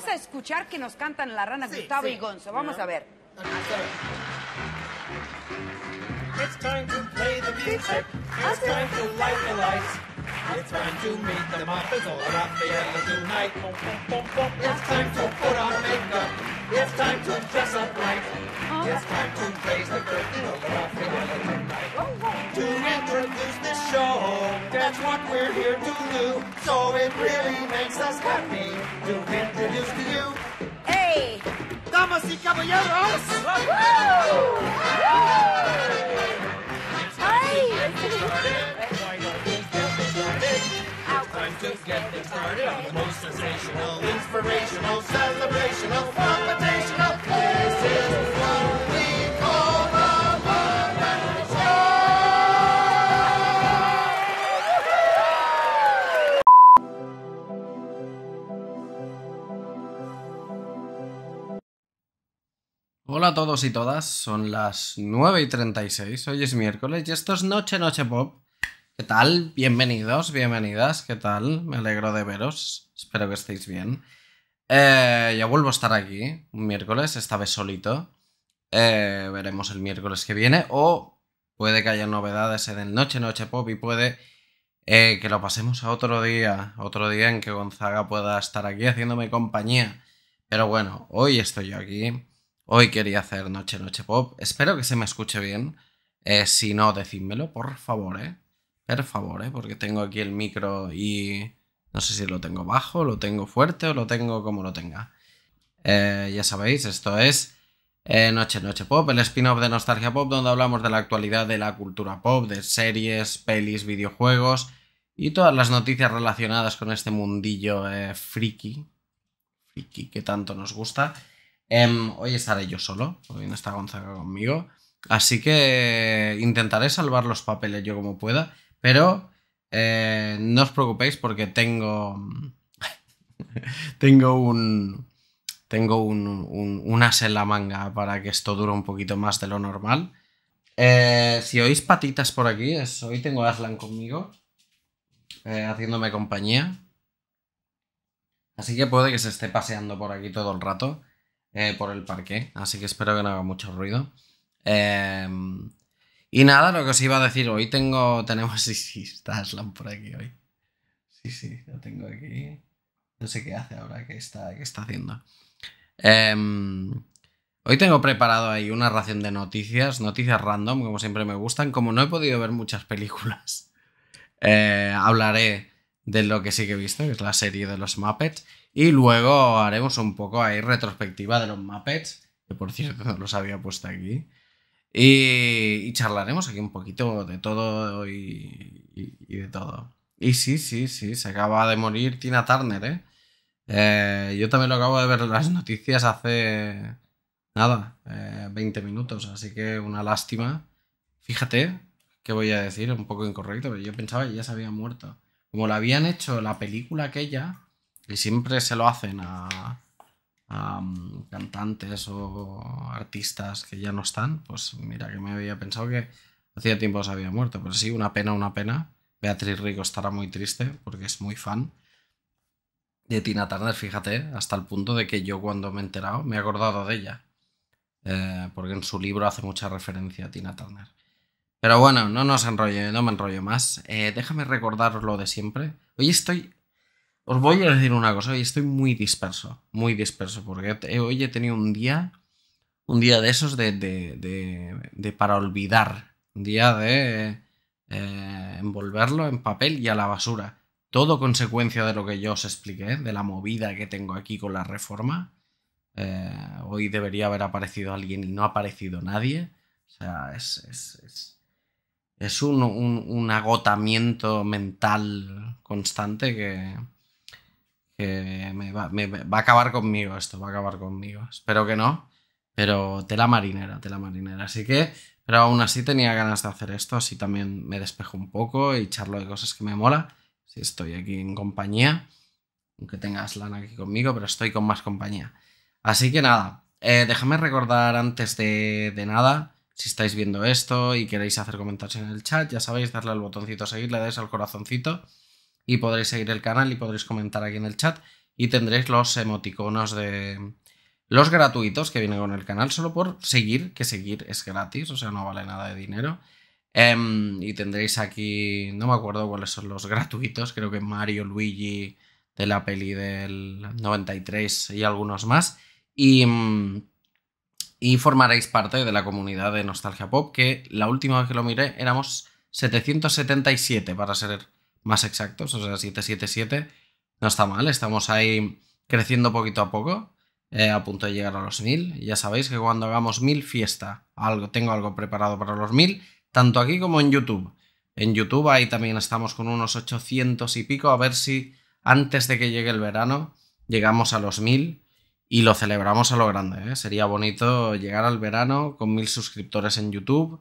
vas a escuchar que nos cantan la rana sí, Gustavo sí. y Gonzo. Vamos yeah. a ver. It's time to play the music. It's time to light the lights. It's time to meet the Muppets all around the tonight. It's time to put on makeup. It's time to dress up right. It's time to raise the curtain of laughing tonight. Oh, oh. To introduce this show, that's what we're here to do. So it really makes us happy to introduce to you. Hey, damas y caballeros. Woo! Woo! get the started on the most sensational, inspirational, celebrational, computational. This is what we the Monday Hola a todos y todas, son las 9 y 36, hoy es miércoles y esto es Noche Noche Pop ¿Qué tal? Bienvenidos, bienvenidas, ¿qué tal? Me alegro de veros, espero que estéis bien. Eh, ya vuelvo a estar aquí un miércoles, esta vez solito. Eh, veremos el miércoles que viene o puede que haya novedades en el Noche Noche Pop y puede eh, que lo pasemos a otro día, otro día en que Gonzaga pueda estar aquí haciéndome compañía. Pero bueno, hoy estoy yo aquí, hoy quería hacer Noche Noche Pop, espero que se me escuche bien. si no, decídmelo, por favor, ¿eh? Por favor, ¿eh? porque tengo aquí el micro y no sé si lo tengo bajo, lo tengo fuerte o lo tengo como lo tenga. Eh, ya sabéis, esto es eh, Noche Noche Pop, el spin-off de Nostalgia Pop, donde hablamos de la actualidad de la cultura pop, de series, pelis, videojuegos y todas las noticias relacionadas con este mundillo friki, friki que tanto nos gusta. Em, hoy estaré yo solo, hoy no está Gonzaga conmigo, así que intentaré salvar los papeles yo como pueda. Pero eh, no os preocupéis porque tengo. tengo un. Tengo un, un, as en la manga para que esto dure un poquito más de lo normal. Eh, si oís patitas por aquí, es, hoy tengo a Aslan conmigo, eh, haciéndome compañía. Así que puede que se esté paseando por aquí todo el rato, por el parque. Así que espero que no haga mucho ruido. Y nada, lo que os iba a decir, hoy tengo, tenemos, sí, sí, está Aslan por aquí hoy. Sí, sí, lo tengo aquí. No sé qué hace ahora, qué está, qué está haciendo. Em, hoy tengo preparado ahí una ración de noticias, noticias random, como siempre me gustan. Como no he podido ver muchas películas, eh, hablaré de lo que sí que he visto, que es la serie de los Muppets. Y luego haremos un poco ahí retrospectiva de los Muppets, que por cierto no los había puesto aquí. Y, charlaremos aquí un poquito de todo y, y, de todo. Y sí, sí, sí, se acaba de morir Tina Turner, ¿eh? eh yo también lo acabo de ver en las noticias hace nada, 20 eh, minutos, así que una lástima. Fíjate, que voy a decir, un poco incorrecto, pero yo pensaba que ya se había muerto. Como lo habían hecho la película aquella, y siempre se lo hacen a, cantantes o artistas que ya no están, pues mira que me había pensado que hacía tiempo se había muerto, pero sí, una pena, una pena. Beatriz Rico estará muy triste porque es muy fan de Tina Turner, fíjate, hasta el punto de que yo cuando me he enterado me he acordado de ella, eh, porque en su libro hace mucha referencia a Tina Turner. Pero bueno, no nos no me enrollo más. Eh, déjame recordar lo de siempre. Hoy estoy os voy a decir una cosa, y estoy muy disperso, muy disperso, porque hoy he tenido un día, un día de esos de, para olvidar, un día de eh, envolverlo en papel y a la basura. Todo consecuencia de lo que yo os expliqué, de la movida que tengo aquí con la reforma. Eh, hoy debería haber aparecido alguien y no ha aparecido nadie. O sea, es, es, un agotamiento mental constante que, que me va, va, a acabar conmigo esto, va a acabar conmigo. Espero que no, pero tela marinera, tela marinera. Así que, pero aún así tenía ganas de hacer esto, así también me despejo un poco y charlo de cosas que me mola. Si estoy aquí en compañía, aunque tengas lana aquí conmigo, pero estoy con más compañía. Así que nada, eh, déjame recordar antes de, de nada si estáis viendo esto y queréis hacer comentarios en el chat, ya sabéis, darle al botoncito seguir, le dais al corazoncito y podréis seguir el canal y podréis comentar aquí en el chat y tendréis los emoticonos de los gratuitos que vienen con el canal solo por seguir, que seguir es gratis, o sea, no vale nada de dinero. Em, y tendréis aquí, no me acuerdo cuáles son los gratuitos, creo que Mario, Luigi de la peli del 93 y algunos más. Y, mm, y formaréis parte de la comunidad de Nostalgia Pop, que la última vez que lo miré éramos 777 para ser más exactos, o sea, 777, no está mal, estamos ahí creciendo poquito a poco, eh, a punto de llegar a los 1000. Ya sabéis que cuando hagamos 1000 fiesta, algo, tengo algo preparado para los 1000, tanto aquí como en YouTube. En YouTube ahí también estamos con unos 800 y pico, a ver si antes de que llegue el verano llegamos a los 1000 y lo celebramos a lo grande. ¿eh? Sería bonito llegar al verano con 1000 suscriptores en YouTube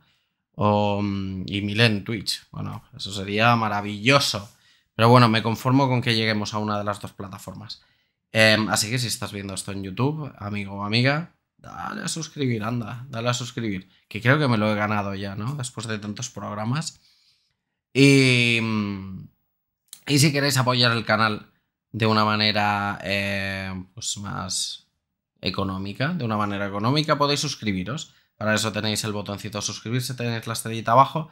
Mm, y Milen Twitch. Bueno, eso sería maravilloso. Pero bueno, me conformo con que lleguemos a una de las dos plataformas. Em, así que si estás viendo esto en YouTube, amigo o amiga, dale a suscribir, anda, dale a suscribir. Que creo que me lo he ganado ya, ¿no? Después de tantos programas. Y, mm, y si queréis apoyar el canal de una manera eh, pues más económica, de una manera económica, podéis suscribiros. Para eso tenéis el botoncito suscribirse, tenéis la estrellita abajo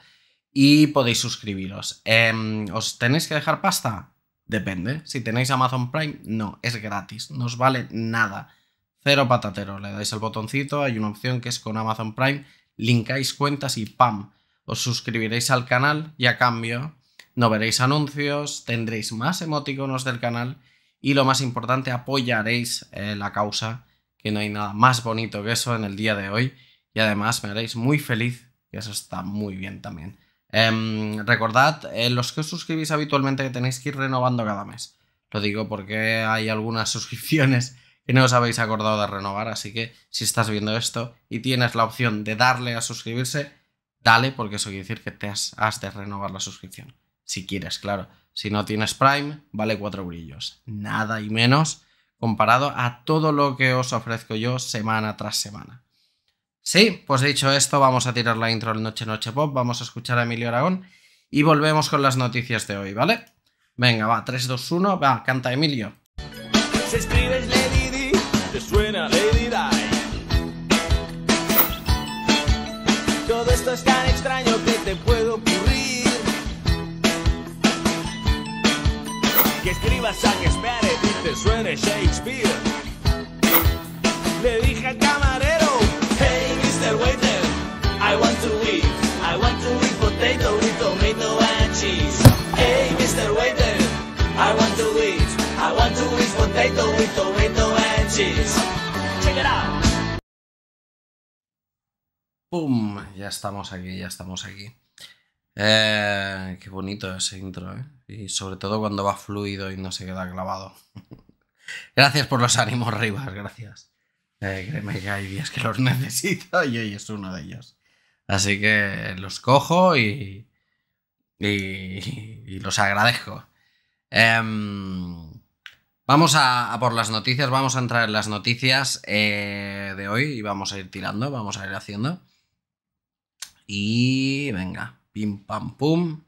y podéis suscribiros. Em, ¿Os tenéis que dejar pasta? Depende. Si tenéis Amazon Prime, no, es gratis, no os vale nada. Cero patatero, le dais el botoncito, hay una opción que es con Amazon Prime, linkáis cuentas y ¡pam! Os suscribiréis al canal y a cambio no veréis anuncios, tendréis más emoticonos del canal y lo más importante, apoyaréis eh, la causa, que no hay nada más bonito que eso en el día de hoy y además me haréis muy feliz, que eso está muy bien también. Em, recordad, eh, los que os suscribís habitualmente que tenéis que ir renovando cada mes. Lo digo porque hay algunas suscripciones que no os habéis acordado de renovar, así que si estás viendo esto y tienes la opción de darle a suscribirse, dale porque eso quiere decir que te has, has de renovar la suscripción. Si quieres, claro. Si no tienes Prime, vale 4 brillos. Nada y menos comparado a todo lo que os ofrezco yo semana tras semana. Sí, pues dicho esto, vamos a tirar la intro del Noche Noche Pop, vamos a escuchar a Emilio Aragón y volvemos con las noticias de hoy, ¿vale? Venga, va, 3, 2, 1, va, canta Emilio. Se escribe Lady D, te suena Lady Di. Todo esto es tan extraño que te puedo ocurrir. Que escribas a que espere y te suene Shakespeare. Le dije al camarero. ¡Pum! Ya estamos aquí, ya estamos aquí. Eh, qué bonito ese intro, ¿eh? Y sobre todo cuando va fluido y no se queda clavado. gracias por los ánimos, Rivas, gracias. Eh, créeme que hay días que los necesito y hoy es uno de ellos. Así que los cojo y, y, los agradezco. Eh, Vamos a, por las noticias, vamos a entrar en las noticias eh, de hoy y vamos a ir tirando, vamos a ir haciendo. Y venga, pim pam pum.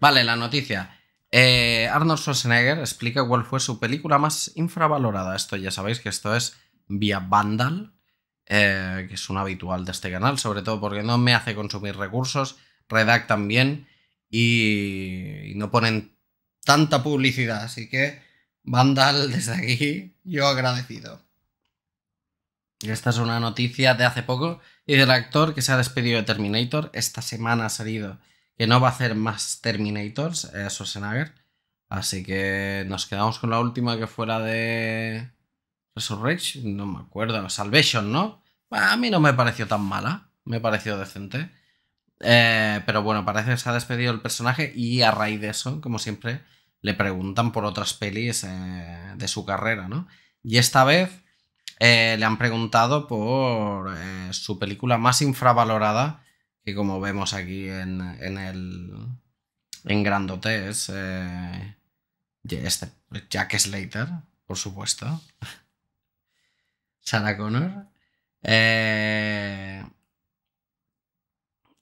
Vale, la noticia. Eh, Arnold Schwarzenegger explica cuál fue su película más infravalorada. Esto ya sabéis que esto es Via Vandal, eh, que es un habitual de este canal, sobre todo porque no me hace consumir recursos, redactan bien y no ponen tanta publicidad, así que Vandal, desde aquí, yo agradecido. esta es una noticia de hace poco y del actor que se ha despedido de Terminator. Esta semana ha salido que no va a hacer más Terminators, eh, Schwarzenegger. Así que nos quedamos con la última que fuera de Resurrection, no me acuerdo, Salvation, ¿no? A mí no me pareció tan mala, me pareció decente. Eh, pero bueno, parece que se ha despedido el personaje y a raíz de eso, como siempre, le preguntan por otras pelis eh, de su carrera, ¿no? Y esta vez eh, le han preguntado por eh, su película más infravalorada, que como vemos aquí en, en el. en Grandote es. Este, Jack Slater, por supuesto. Sarah Connor. Eh,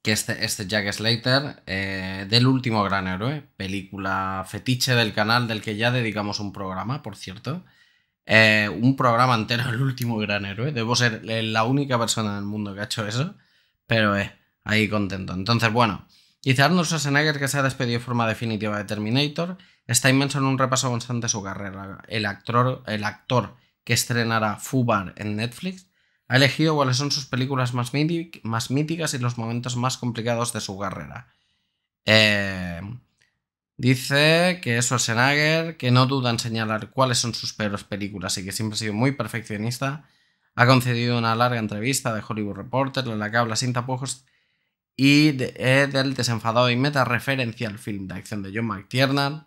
que este, este Jack Slater, eh, del último gran héroe, película fetiche del canal del que ya dedicamos un programa, por cierto. Eh, un programa entero, el último gran héroe. Debo ser la única persona en el mundo que ha hecho eso, pero eh, ahí contento. Entonces, bueno, dice Arnold Schwarzenegger que se ha despedido de forma definitiva de Terminator. Está inmenso en un repaso constante de su carrera. El actor, el actor que estrenará Fubar en Netflix ha elegido cuáles son sus películas más, míticas y los momentos más complicados de su carrera. Eh, dice que es Schwarzenegger, que no duda en señalar cuáles son sus peores películas y que siempre ha sido muy perfeccionista. Ha concedido una larga entrevista de Hollywood Reporter en la que habla sin tapujos y eh, del desenfadado y meta referencia al film de acción de John McTiernan,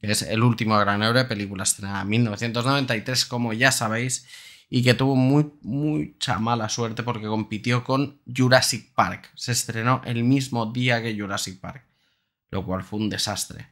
que es el último gran héroe, película estrenada en 1993, como ya sabéis y que tuvo muy, mucha mala suerte porque compitió con Jurassic Park. Se estrenó el mismo día que Jurassic Park, lo cual fue un desastre.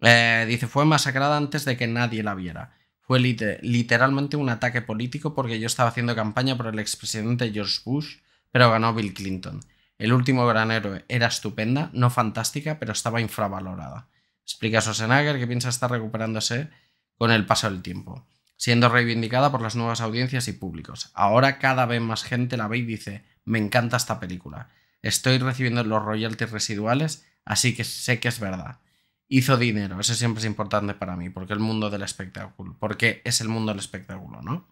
Eh, dice, fue masacrada antes de que nadie la viera. Fue literalmente un ataque político porque yo estaba haciendo campaña por el expresidente George Bush, pero ganó Bill Clinton. El último gran héroe era estupenda, no fantástica, pero estaba infravalorada. Explica Schwarzenegger que piensa estar recuperándose con el paso del tiempo siendo reivindicada por las nuevas audiencias y públicos. Ahora cada vez más gente la ve y dice, me encanta esta película, estoy recibiendo los royalties residuales, así que sé que es verdad. Hizo dinero, eso siempre es importante para mí, porque el mundo del espectáculo, porque es el mundo del espectáculo, ¿no?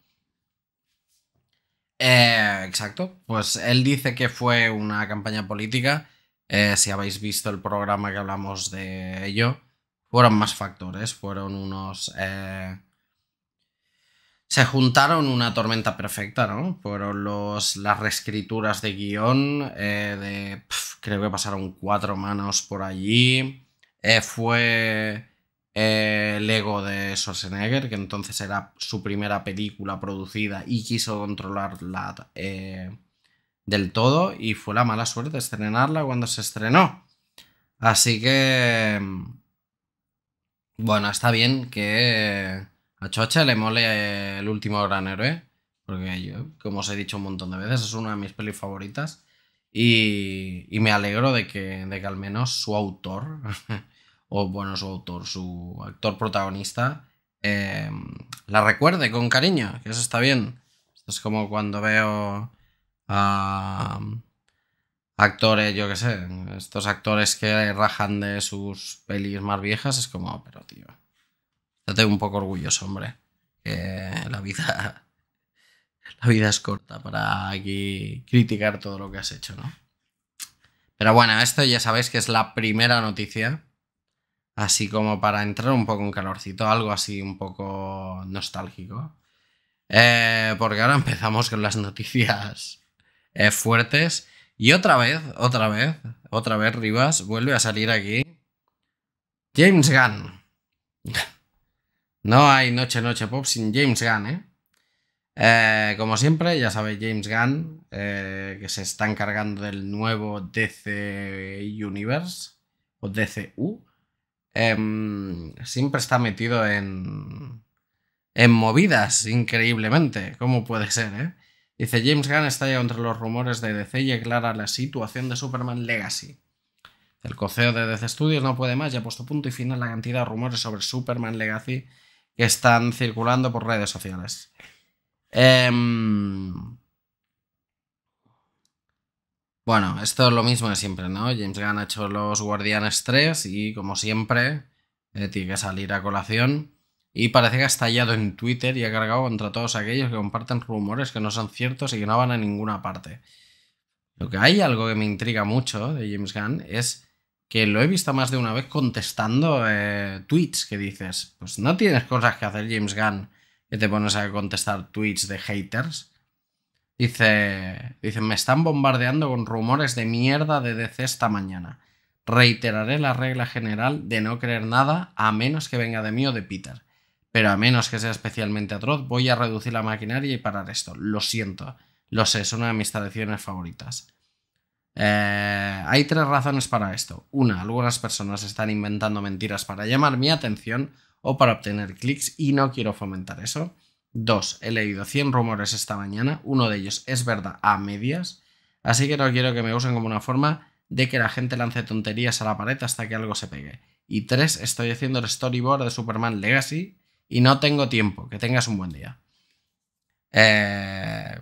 Eh, exacto, pues él dice que fue una campaña política, eh, si habéis visto el programa que hablamos de ello, fueron más factores, fueron unos... Eh, se juntaron una tormenta perfecta, ¿no? Fueron los, las reescrituras de guión, eh, de, creo que pasaron cuatro manos por allí. Eh, fue eh, el ego de Schwarzenegger, que entonces era su primera película producida y quiso controlarla del todo, y fue la mala suerte estrenarla cuando se estrenó. Así que... Mm, bueno, está bien que a Chocha le mole el último gran héroe, porque yo, como os he dicho un montón de veces, es una de mis pelis favoritas. Y, me alegro de que, de que al menos su autor, o bueno, su autor, su actor protagonista, eh, la recuerde con cariño, que eso está bien. Esto es como cuando veo a actores, yo qué sé, estos actores que rajan de sus pelis más viejas, es como, oh, pero tío, tengo un poco orgulloso, hombre. Que la vida. La vida es corta para aquí criticar todo lo que has hecho, ¿no? Pero bueno, esto ya sabéis que es la primera noticia. Así como para entrar un poco en calorcito, algo así un poco nostálgico. Eh, porque ahora empezamos con las noticias eh, fuertes. Y otra vez, otra vez, otra vez Rivas vuelve a salir aquí. James Gunn. No hay Noche Noche Pop sin James Gunn, ¿eh? eh como siempre, ya sabéis, James Gunn, eh, que se está encargando del nuevo DC Universe, o DCU, em, siempre está metido en, en movidas, increíblemente. ¿Cómo puede ser, eh? Dice, James Gunn está ya entre los rumores de DC y aclara la situación de Superman Legacy. El coceo de DC Studios no puede más ya ha puesto punto y final a la cantidad de rumores sobre Superman Legacy que están circulando por redes sociales. Em, bueno, esto es lo mismo de siempre, ¿no? James Gunn ha hecho los Guardianes 3 y, como siempre, eh, tiene que salir a colación. Y parece que ha estallado en Twitter y ha cargado contra todos aquellos que comparten rumores que no son ciertos y que no van a ninguna parte. Lo que hay algo que me intriga mucho de James Gunn es que lo he visto más de una vez contestando eh, tweets que dices, pues no tienes cosas que hacer James Gunn que te pones a contestar tweets de haters. Dice, dice, me están bombardeando con rumores de mierda de DC esta mañana. Reiteraré la regla general de no creer nada a menos que venga de mí o de Peter. Pero a menos que sea especialmente atroz, voy a reducir la maquinaria y parar esto. Lo siento. Lo sé, es una de mis tradiciones favoritas. Eh, hay tres razones para esto. Una, algunas personas están inventando mentiras para llamar mi atención o para obtener clics y no quiero fomentar eso. Dos, he leído 100 rumores esta mañana, uno de ellos es verdad a medias, así que no quiero que me usen como una forma de que la gente lance tonterías a la pared hasta que algo se pegue. Y tres, estoy haciendo el storyboard de Superman Legacy y no tengo tiempo. Que tengas un buen día. Eh,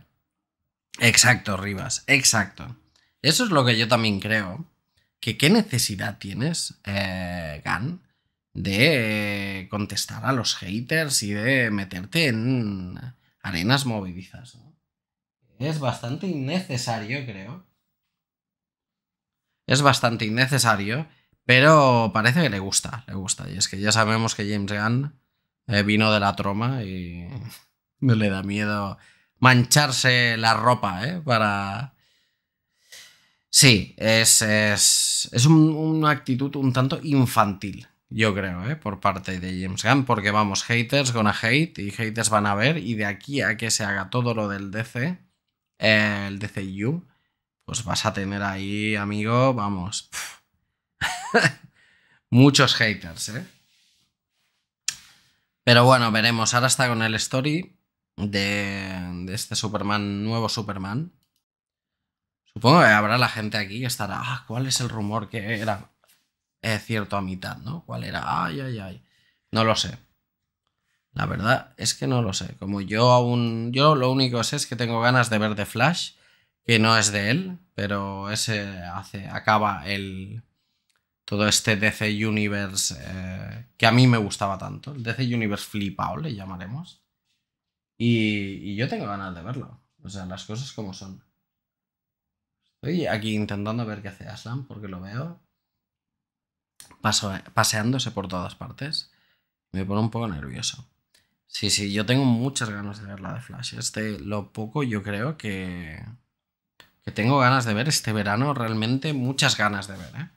exacto, Rivas, exacto. Eso es lo que yo también creo. Que qué necesidad tienes, eh, de contestar a los haters y de meterte en arenas movidizas. Es bastante innecesario, creo. Es bastante innecesario, pero parece que le gusta, le gusta. Y es que ya sabemos que James Gunn eh, vino de la troma y no le da miedo mancharse la ropa, ¿eh? Para, Sí, es, es, es una actitud un tanto infantil, yo creo, ¿eh? por parte de James Gunn, porque vamos, haters gonna hate y haters van a ver, y de aquí a que se haga todo lo del DC, eh, el DCU, pues vas a tener ahí, amigo, vamos, muchos haters, ¿eh? Pero bueno, veremos, ahora está con el story de, de este Superman, nuevo Superman. Supongo que habrá la gente aquí que estará, ah, ¿cuál es el rumor que era cierto a mitad, no? ¿Cuál era? Ay, ay, ay. No lo sé. La verdad es que no lo sé. Como yo aún, yo lo único sé es que tengo ganas de ver The Flash, que no es de él, pero ese hace, acaba el, todo este DC Universe eh, que a mí me gustaba tanto. El DC Universe flipao, le llamaremos. y yo tengo ganas de verlo. O sea, las cosas como son. Estoy aquí intentando ver qué hace Aslan porque lo veo paseándose por todas partes. Me pone un poco nervioso. Sí, sí, yo tengo muchas ganas de ver la de Flash. Este, lo poco yo creo que, que tengo ganas de ver este verano, realmente muchas ganas de ver, ¿eh?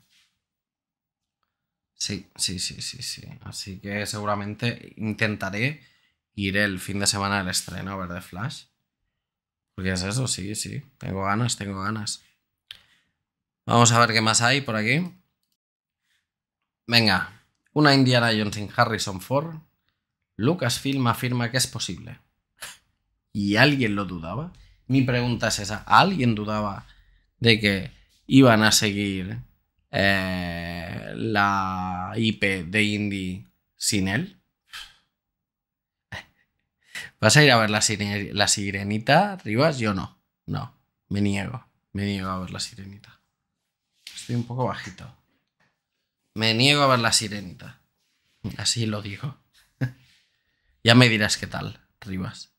Sí, sí, sí, sí, sí. Así que seguramente intentaré ir el fin de semana del estreno a ver de Flash. Porque es eso, sí, sí. Tengo ganas, tengo ganas. Vamos a ver qué más hay por aquí. Venga, una Indiana Jones sin Harrison Ford. Lucasfilm afirma que es posible. ¿Y alguien lo dudaba? Mi pregunta es esa. ¿Alguien dudaba de que iban a seguir eh, la IP de Indy sin él? ¿Vas a ir a ver la, la sirenita, Rivas? Yo no. No, me niego. Me niego a ver la sirenita. Estoy un poco bajito. Me niego a ver la sirenita. Así lo digo. ya me dirás qué tal, Rivas.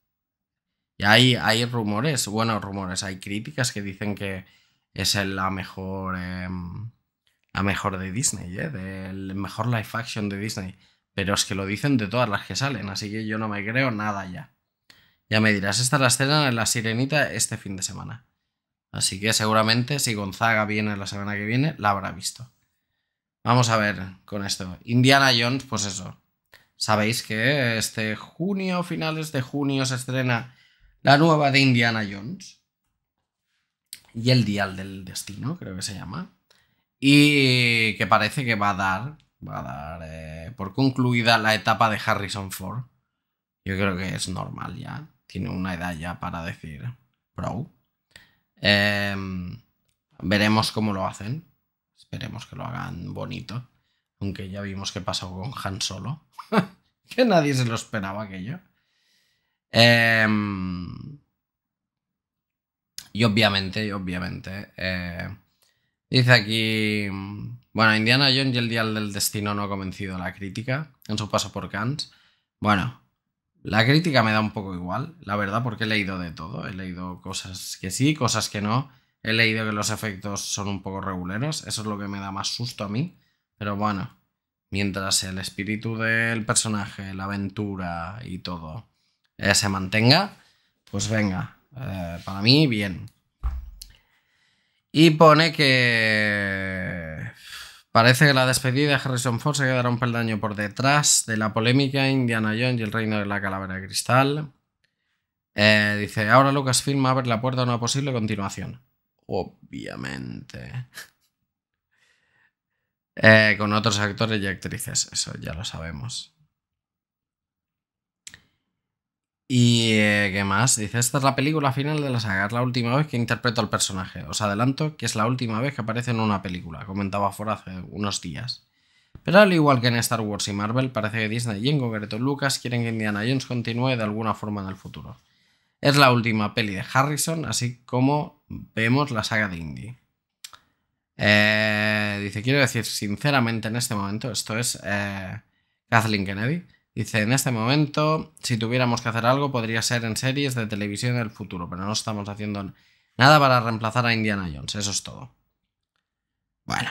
Y hay, hay rumores, bueno, rumores, hay críticas que dicen que es la mejor. Em, la mejor de Disney, ¿eh? Del mejor live action de Disney. Pero es que lo dicen de todas las que salen, así que yo no me creo nada ya. Ya me dirás, esta es la escena de la sirenita este fin de semana. Así que seguramente si Gonzaga viene la semana que viene, la habrá visto. Vamos a ver con esto. Indiana Jones, pues eso. Sabéis que este junio, finales de junio, se estrena la nueva de Indiana Jones. Y el Dial del Destino, creo que se llama. Y que parece que va a dar, va a dar eh, por concluida la etapa de Harrison Ford. Yo creo que es normal ya. Tiene una edad ya para decir, bro, Em, veremos cómo lo hacen. Esperemos que lo hagan bonito. Aunque ya vimos qué pasó con Han Solo. que nadie se lo esperaba aquello. Em, y obviamente, obviamente. Eh, dice aquí. Bueno, Indiana Jones y el Dial del Destino no ha convencido a la crítica en su paso por Cannes. Bueno, la crítica me da un poco igual, la verdad, porque he leído de todo. He leído cosas que sí, cosas que no. He leído que los efectos son un poco reguleros. Eso es lo que me da más susto a mí. Pero bueno, mientras el espíritu del personaje, la aventura y todo eh, se mantenga, pues venga, eh, para mí bien. Y pone que... Parece que la despedida de Harrison Ford se quedará un peldaño por detrás de la polémica Indiana Jones y el reino de la calavera de cristal. Eh, dice, ahora Lucasfilm abre la puerta a una posible continuación. Obviamente. Eh, con otros actores y actrices, eso ya lo sabemos. ¿Y eh, qué más? Dice, esta es la película final de la saga, es la última vez que interpreto al personaje. Os adelanto que es la última vez que aparece en una película, comentaba Ford hace unos días. Pero al igual que en Star Wars y Marvel, parece que Disney y en concreto Lucas quieren que Indiana Jones continúe de alguna forma en el futuro. Es la última peli de Harrison, así como vemos la saga de Indy. Eh, dice, quiero decir, sinceramente en este momento, esto es eh, Kathleen Kennedy. Dice, en este momento, si tuviéramos que hacer algo, podría ser en series de televisión del futuro, pero no estamos haciendo nada para reemplazar a Indiana Jones, eso es todo. Bueno.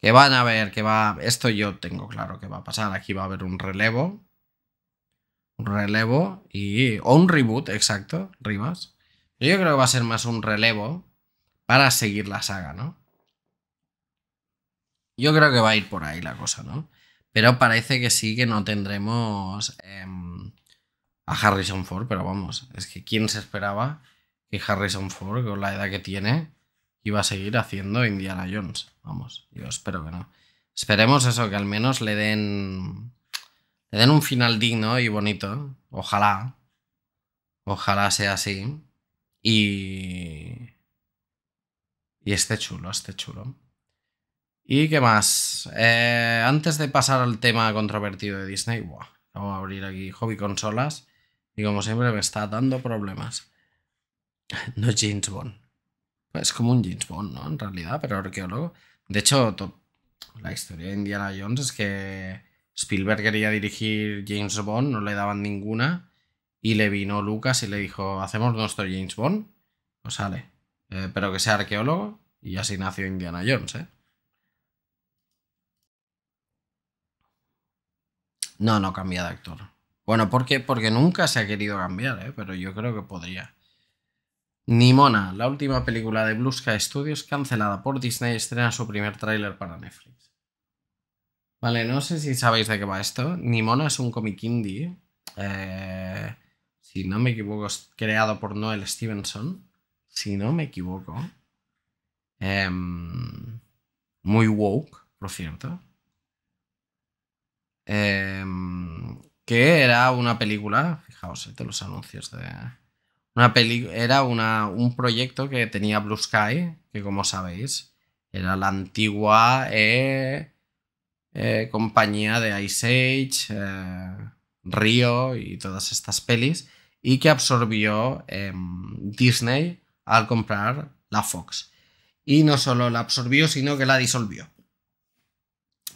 Que van a ver, que va... Esto yo tengo claro que va a pasar. Aquí va a haber un relevo. Un relevo y... O un reboot, exacto, Rivas. Yo creo que va a ser más un relevo para seguir la saga, ¿no? Yo creo que va a ir por ahí la cosa, ¿no? Pero parece que sí que no tendremos em, a Harrison Ford, pero vamos, es que quién se esperaba que Harrison Ford, con la edad que tiene, iba a seguir haciendo Indiana Jones. Vamos, yo espero que no. Esperemos eso, que al menos le den, le den un final digno y bonito. Ojalá. Ojalá sea así. Y... Y esté chulo, esté chulo. ¿Y qué más? Eh, antes de pasar al tema controvertido de Disney, buah, a abrir aquí hobby consolas y como siempre me está dando problemas. No James Bond. Es como un James Bond, ¿no? En realidad, pero arqueólogo. De hecho, la historia de Indiana Jones es que Spielberg quería dirigir James Bond, no le daban ninguna. Y le vino Lucas y le dijo: Hacemos nuestro James Bond, pues sale. Eh, pero que sea arqueólogo. Y así nació Indiana Jones, ¿eh? No, no cambia de actor. Bueno, ¿por Porque nunca se ha querido cambiar, ¿eh? pero yo creo que podría. Nimona, la última película de Bluska Studios cancelada por Disney, estrena su primer tráiler para Netflix. Vale, no sé si sabéis de qué va esto. Nimona es un cómic indie. Eh, si no me equivoco, es creado por Noel Stevenson. Si no me equivoco. Em, muy woke, por cierto. Em, que era una película, fijaos, eh, de los anuncios de... Una peli era un proyecto que tenía Blue Sky, que como sabéis, era la antigua eh, eh, compañía de Ice Age, Río y todas estas pelis, y que absorbió em, Disney al comprar la Fox. Y no solo la absorbió, sino que la disolvió.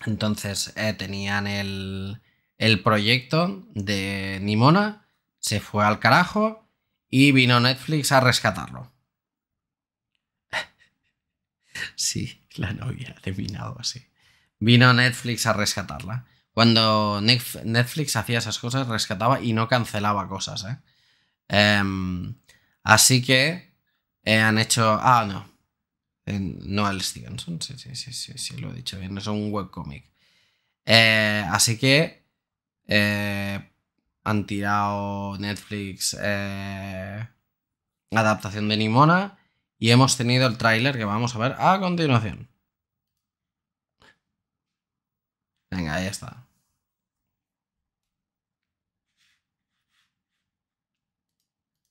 Entonces eh, tenían el, el proyecto de Nimona, se fue al carajo y vino Netflix a rescatarlo. sí, la novia de así. Vino Netflix a rescatarla. Cuando Netflix hacía esas cosas, rescataba y no cancelaba cosas. ¿eh? Em, así que eh, han hecho... Ah, no no Stevenson, sí, sí, sí, sí, sí, lo he dicho bien, es un webcomic. Eh, así que eh, han tirado Netflix eh, adaptación de Nimona y hemos tenido el tráiler que vamos a ver a continuación. Venga, ahí está.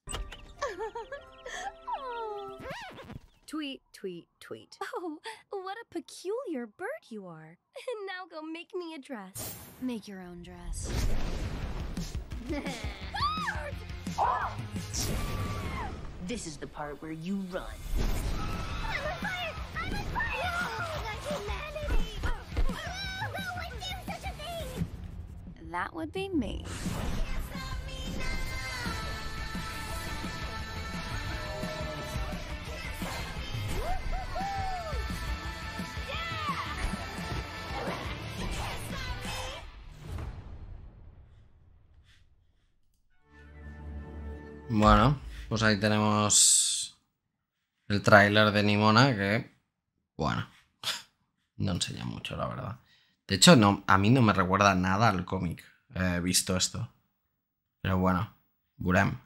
Tweet. tweet, tweet. Oh, what a peculiar bird you are. now go make me a dress. Make your own dress. this is the part where you run. I'm on fire! I'm on fire! Oh, oh, oh a thing? that would be me. Bueno, pues ahí tenemos el tráiler de Nimona que, bueno, no enseña mucho, la verdad. De hecho, no, a mí no me recuerda nada al cómic, visto esto. Pero bueno, Burem.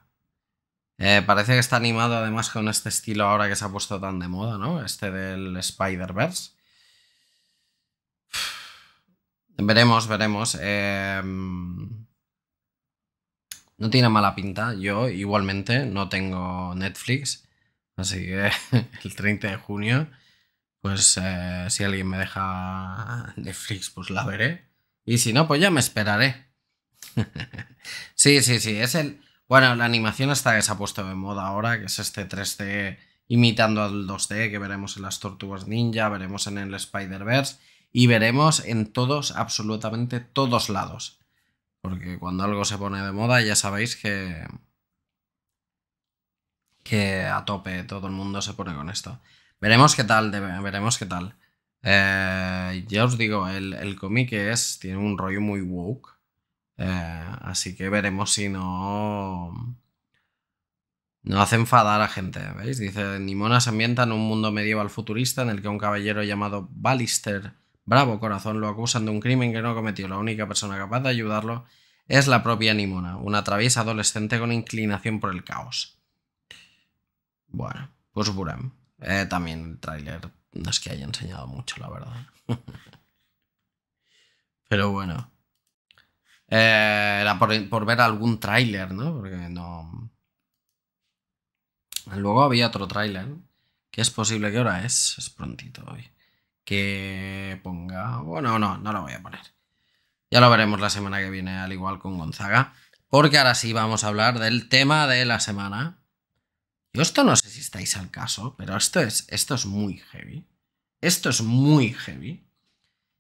Eh, parece que está animado además con este estilo ahora que se ha puesto tan de moda, ¿no? Este del Spider-Verse. Veremos, veremos. Eh, no tiene mala pinta. Yo igualmente no tengo Netflix. Así que el 30 de junio, pues eh, si alguien me deja Netflix, pues la veré. Y si no, pues ya me esperaré. sí, sí, sí. Es el. Bueno, la animación está que se ha puesto de moda ahora, que es este 3D imitando al 2D que veremos en las Tortugas Ninja, veremos en el Spider-Verse y veremos en todos, absolutamente todos lados. Porque cuando algo se pone de moda, ya sabéis que. que a tope todo el mundo se pone con esto. Veremos qué tal, veremos qué tal. Eh, ya os digo, el, el cómic es. tiene un rollo muy woke. Eh, así que veremos si no. No hace enfadar a gente, ¿veis? Dice, Nimona se ambienta en un mundo medieval futurista en el que un caballero llamado Ballister Bravo Corazón lo acusan de un crimen que no cometió. La única persona capaz de ayudarlo es la propia Nimona, una traviesa adolescente con inclinación por el caos. Bueno, pues Buram. Eh, también el tráiler no es que haya enseñado mucho, la verdad. Pero bueno. Eh, era por, por, ver algún tráiler, ¿no? Porque no... Luego había otro tráiler. Que es posible que ahora es. Es prontito hoy que ponga... Bueno, no, no lo voy a poner. Ya lo veremos la semana que viene, al igual con Gonzaga. Porque ahora sí vamos a hablar del tema de la semana. Yo esto no sé si estáis al caso, pero esto es, esto es muy heavy. Esto es muy heavy.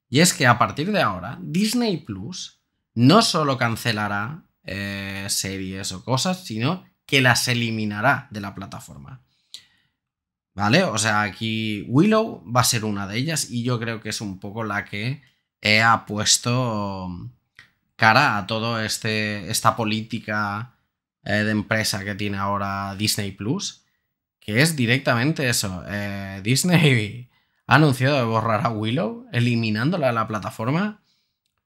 Y es que a partir de ahora, Disney Plus no solo cancelará eh, series o cosas, sino que las eliminará de la plataforma. ¿Vale? O sea, aquí Willow va a ser una de ellas y yo creo que es un poco la que ha puesto um, cara a toda este, esta política eh, de empresa que tiene ahora Disney Plus, que es directamente eso. Eh, Disney ha anunciado borrar a Willow, eliminándola de la plataforma,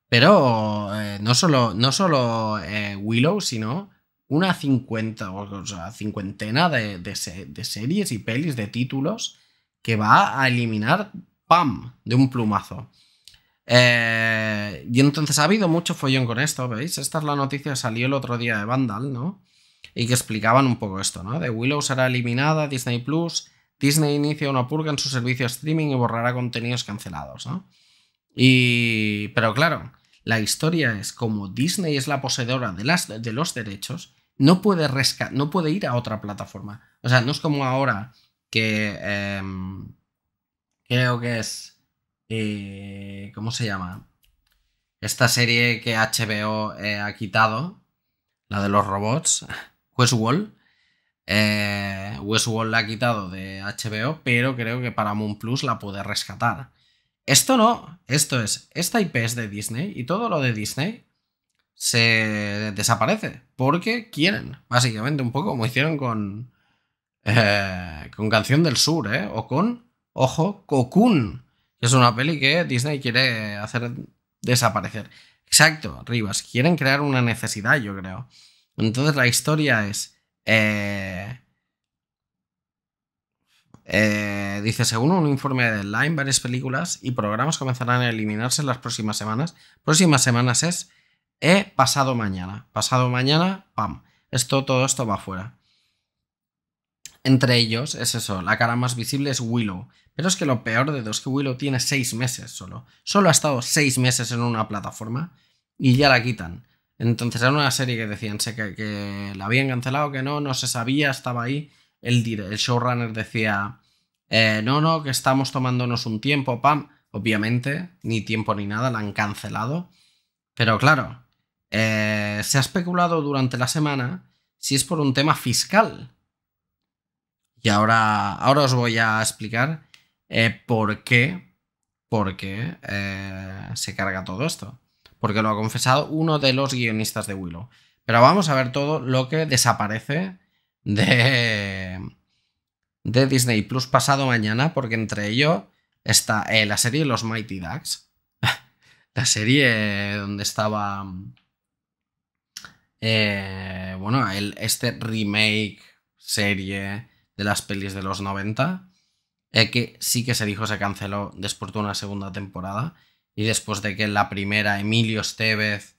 pero eh, no solo, no solo Willow, sino una cincuenta, o sea, cincuentena de, series y pelis de títulos que va a eliminar ¡pam! de un plumazo. Eh, y entonces ha habido mucho follón con esto, ¿veis? Esta es la noticia que salió el otro día de Vandal, ¿no? Y que explicaban un poco esto, ¿no? De Willow será eliminada, Disney Plus, Disney inicia una purga en su servicio streaming y borrará contenidos cancelados, ¿no? Y. Pero claro, la historia es como Disney es la poseedora de, las, de los derechos, no puede, resca no puede ir a otra plataforma. O sea, no es como ahora que em, creo que es... Eh, ¿Cómo se llama? Esta serie que HBO eh, ha quitado, la de los robots, Westworld. Eh, Westworld la ha quitado de HBO, pero creo que para Moon Plus la puede rescatar. Esto no, esto es, esta IP es de Disney y todo lo de Disney se desaparece porque quieren, básicamente un poco como hicieron con eh, con Canción del Sur, ¿eh? o con, ojo, Cocoon, que es una peli que Disney quiere hacer desaparecer. Exacto, Rivas, quieren crear una necesidad, yo creo. Entonces la historia es, eh, eh, dice, según un informe de Line, varias películas y programas comenzarán a eliminarse en las próximas semanas. Próximas semanas es he eh, pasado mañana. Pasado mañana, pam. Esto, todo esto va afuera Entre ellos, es eso, la cara más visible es Willow. Pero es que lo peor de todo es que Willow tiene seis meses solo. Solo ha estado seis meses en una plataforma y ya la quitan. Entonces era una serie que decían que la habían cancelado, que no, no se sabía, estaba ahí el, showrunner decía, eh, no, no, que estamos tomándonos un tiempo, pam. Obviamente, ni tiempo ni nada, la han cancelado. Pero claro, eh, se ha especulado durante la semana si es por un tema fiscal. Y ahora, ahora os voy a explicar eh, por qué, por qué se carga todo esto. Porque lo ha confesado uno de los guionistas de Willow. Pero vamos a ver todo lo que desaparece de, de Disney Plus pasado mañana, porque entre ello está eh, la serie Los Mighty Ducks, la serie donde estaba, eh, bueno, el, este remake serie de las pelis de los 90, eh, que sí que se dijo se canceló después de una segunda temporada y después de que la primera Emilio Estevez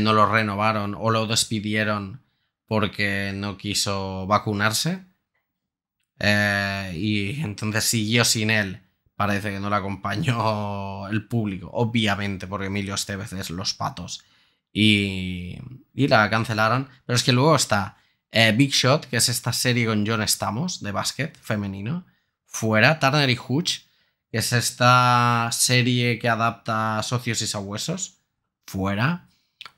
no lo renovaron o lo despidieron porque no quiso vacunarse. Eh, y entonces siguió sin él. Parece que no le acompañó el público, obviamente, porque Emilio Estevez es los patos. Y, la cancelaron. Pero es que luego está eh, Big Shot, que es esta serie con John Stamos de básquet femenino. Fuera, Turner y Hooch, que es esta serie que adapta a socios y sabuesos. Fuera.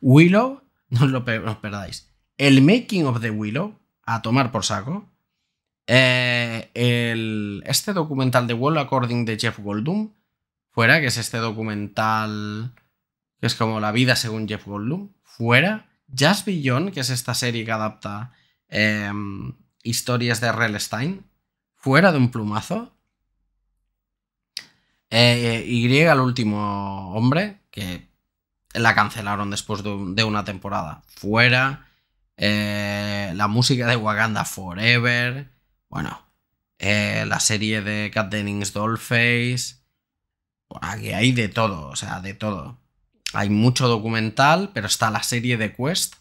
Willow, no os lo perdáis el Making of the Willow, a tomar por saco. Eh, este documental de Willow According de Jeff Goldblum, fuera, que es este documental que es como La vida según Jeff Goldblum, fuera. Just Beyond, que es esta serie que adapta em, historias de R.L. Stein, fuera de un plumazo. Eh, y al último hombre, que la cancelaron después de una temporada, fuera. Eh, la música de Wakanda Forever, bueno, eh, la serie de Cat Dennings Dollface. Aquí hay de todo, o sea, de todo. Hay mucho documental, pero está la serie de Quest,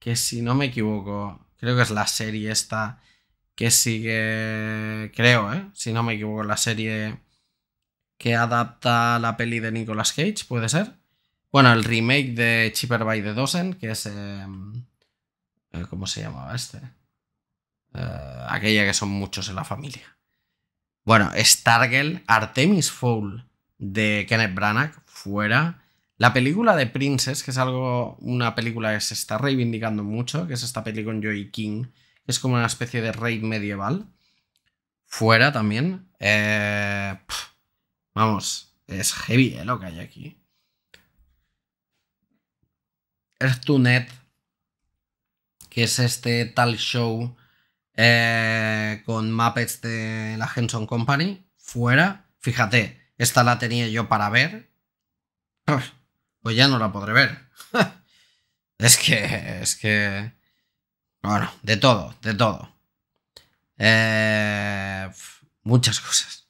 que si no me equivoco, creo que es la serie esta que sigue, creo, ¿eh? si no me equivoco, la serie que adapta la peli de Nicolas Cage, puede ser. Bueno, el remake de Cheaper by the Dozen, que es... Em, eh, ¿Cómo se llamaba este? Eh, aquella que son muchos en la familia. Bueno, Stargirl, Artemis Fowl de Kenneth Branagh, fuera. La película de Princess, que es algo, una película que se está reivindicando mucho, que es esta película con Joey King, que es como una especie de rey medieval. Fuera también. Eh, vamos, es heavy lo que hay aquí. Earth to que es este tal show eh, con Muppets de la Henson Company, fuera. Fíjate, esta la tenía yo para ver. Pues ya no la podré ver. Es que, es que... Bueno, de todo, de todo. Eh, muchas cosas.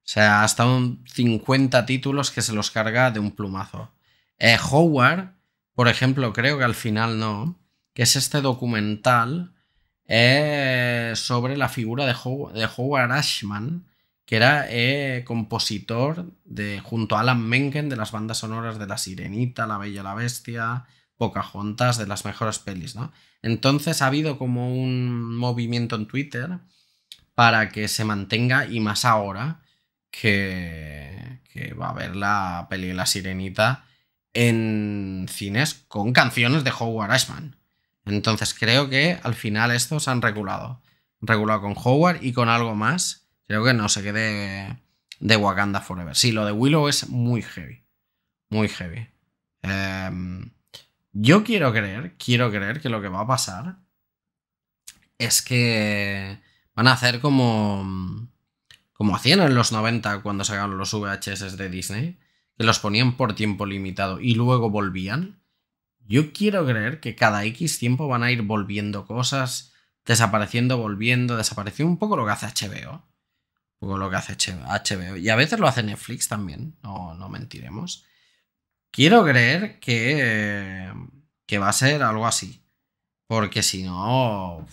O sea, hasta un 50 títulos que se los carga de un plumazo. Eh, Howard, por ejemplo, creo que al final no es este documental eh, sobre la figura de, Howard Ashman, que era eh, compositor de, junto a Alan Menken de las bandas sonoras de La Sirenita, La Bella y la Bestia, Pocahontas, de las mejores pelis, ¿no? Entonces ha habido como un movimiento en Twitter para que se mantenga y más ahora que, va a haber la peli La Sirenita en cines con canciones de Howard Ashman. Entonces creo que al final estos han regulado. regulado con Howard y con algo más. Creo que no se quede de Wakanda Forever. Sí, lo de Willow es muy heavy. Muy heavy. Em, yo quiero creer, quiero creer que lo que va a pasar es que van a hacer como, como hacían en los 90 cuando sacaron los VHS de Disney, que los ponían por tiempo limitado y luego volvían yo quiero creer que cada X tiempo van a ir volviendo cosas, desapareciendo, volviendo, desapareciendo. Un poco lo que hace HBO. Un poco lo que hace HBO. Y a veces lo hace Netflix también, no, no mentiremos. Quiero creer que, que va a ser algo así. Porque si no,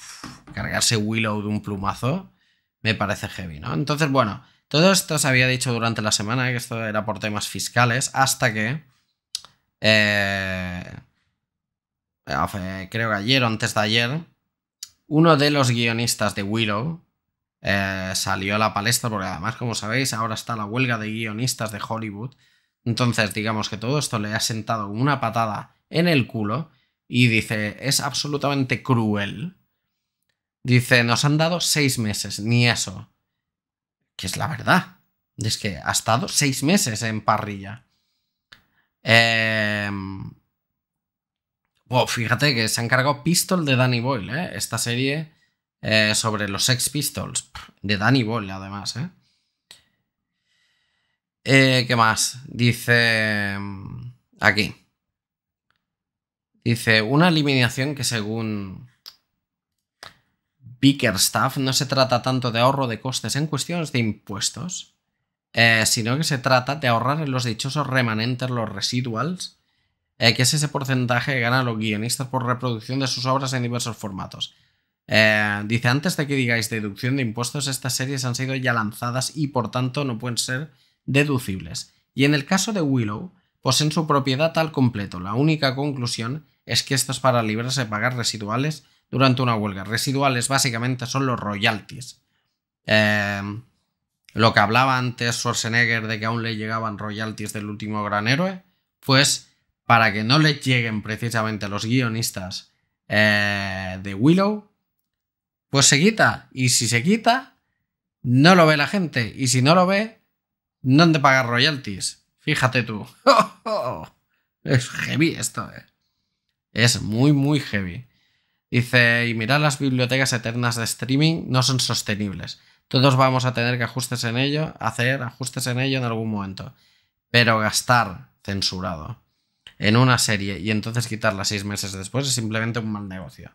cargarse Willow de un plumazo me parece heavy, ¿no? Entonces, bueno, todo esto se había dicho durante la semana, que esto era por temas fiscales, hasta que... Eh, eh, creo que ayer o antes de ayer, uno de los guionistas de Willow eh, salió a la palestra, porque además, como sabéis, ahora está la huelga de guionistas de Hollywood. Entonces, digamos que todo esto le ha sentado una patada en el culo y dice, es absolutamente cruel. Dice, nos han dado seis meses, ni eso. Que es la verdad. Es que ha estado seis meses en parrilla. Eh, fíjate que se ha encargado Pistol de Danny Boyle, ¿eh? Esta serie eh, sobre los Sex Pistols. De Danny Boyle, además, ¿eh? eh qué más? Dice. Mm, aquí. Dice: Una eliminación que según. Bickerstaff no se trata tanto de ahorro de costes en cuestiones de impuestos, sino que se trata de ahorrar en los dichosos remanentes, los residuals, eh, que es ese porcentaje que ganan los guionistas por reproducción de sus obras en diversos formatos. Eh, dice, antes de que digáis deducción de impuestos, estas series han sido ya lanzadas y por tanto no pueden ser deducibles. Y en el caso de Willow, poseen su propiedad al completo. La única conclusión es que esto es para librarse de pagar residuales durante una huelga. Residuales básicamente son los royalties. Eh, lo que hablaba antes Schwarzenegger de que aún le llegaban royalties del último gran héroe, pues para que no le lleguen precisamente los guionistas eh, de Willow, pues se quita. Y si se quita, no lo ve la gente. Y si no lo ve, no han de pagar royalties. Fíjate tú. Es heavy esto, eh. Es muy, muy heavy. Dice, y mirad las bibliotecas eternas de streaming, no son sostenibles. Todos vamos a tener que ajustes en ello, hacer ajustes en ello en algún momento. Pero gastar censurado en una serie y entonces quitarla seis meses después es simplemente un mal negocio.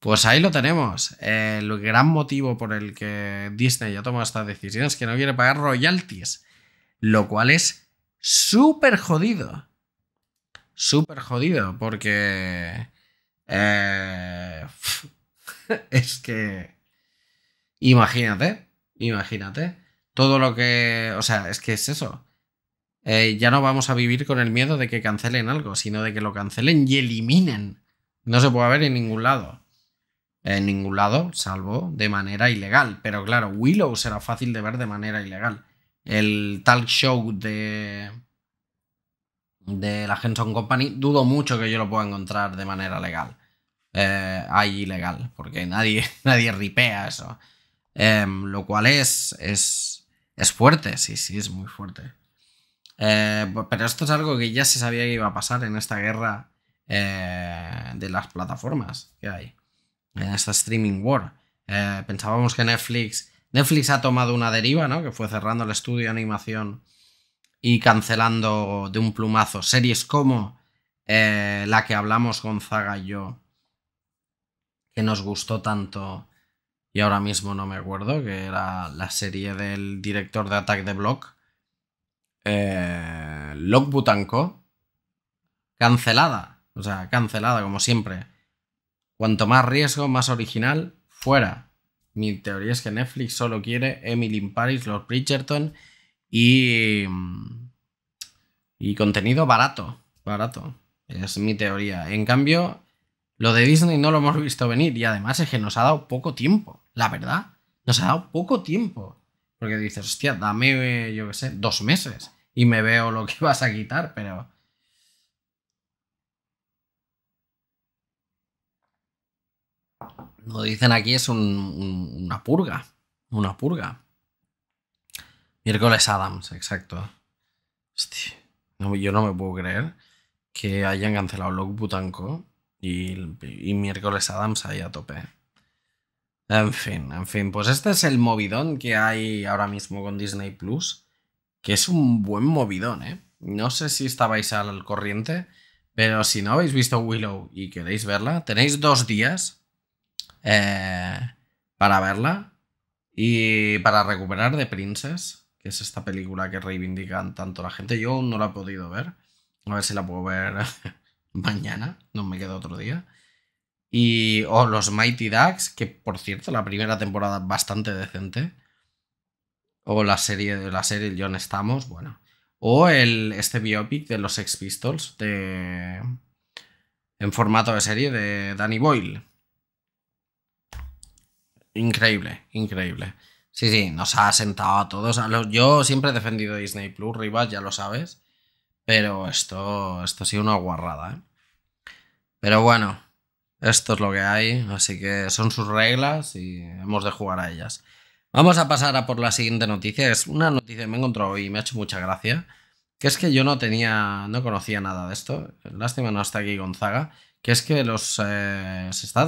Pues ahí lo tenemos. El gran motivo por el que Disney ya tomado esta decisión es que no quiere pagar royalties, lo cual es súper jodido. Súper jodido, porque... Eh, es que... Imagínate, imagínate. Todo lo que... O sea, es que es eso. Eh, ya no vamos a vivir con el miedo de que cancelen algo, sino de que lo cancelen y eliminen. No se puede ver en ningún lado. En ningún lado, salvo de manera ilegal. Pero claro, Willow será fácil de ver de manera ilegal. El talk show de. de la Henson Company, dudo mucho que yo lo pueda encontrar de manera legal. Eh, hay ilegal, porque nadie, nadie ripea eso. Em, lo cual es, es fuerte, sí, sí, es muy fuerte. Eh, pero esto es algo que ya se sabía que iba a pasar en esta guerra eh, de las plataformas que hay, en esta streaming war. Eh, pensábamos que Netflix, Netflix ha tomado una deriva, ¿no? Que fue cerrando el estudio de animación y cancelando de un plumazo series como la que hablamos Gonzaga y yo, que nos gustó tanto y ahora mismo no me acuerdo, que era la serie del director de Attack de Block eh, Butanco. Cancelada. O sea, cancelada, como siempre. Cuanto más riesgo, más original, fuera. Mi teoría es que Netflix solo quiere Emily in Paris, Lord Bridgerton y. Mm, y contenido barato. Barato. Es mi teoría. En cambio, lo de Disney no lo hemos visto venir. Y además es que nos ha dado poco tiempo. La verdad. Nos ha dado poco tiempo. Porque dices, hostia, dame, eh, yo qué sé, dos meses y me veo lo que vas a quitar, pero... Lo dicen aquí es una purga, una purga. Miércoles Adams, exacto. yo no me puedo creer que hayan cancelado Log Butanco y, y, miércoles Adams ahí a tope. En fin, en fin, pues este es el movidón que hay ahora mismo con Disney Plus que es un buen movidón, ¿eh? No sé si estabais al corriente, pero si no habéis visto Willow y queréis verla, tenéis dos días eh, para verla y para recuperar The Princess, que es esta película que reivindican tanto la gente. Yo no la he podido ver, a ver si la puedo ver mañana, no me queda otro día. Y o oh, los Mighty Ducks, que por cierto la primera temporada bastante decente o la serie de la serie John Stamos, bueno, o el, este biopic de los Sex Pistols de, en formato de serie de Danny Boyle. Increíble, increíble. Sí, sí, nos ha asentado a todos. A los, yo siempre he defendido Disney Plus, rival ya lo sabes. Pero esto, esto ha sido una guarrada. ¿eh? Pero bueno, esto es lo que hay. Así que son sus reglas y hemos de jugar a ellas. Vamos a pasar a por la siguiente noticia. Es una noticia que me he encontrado y me ha hecho mucha gracia. Que es que yo no tenía, no conocía nada de esto. Lástima no está aquí Gonzaga. Que es que los eh, se está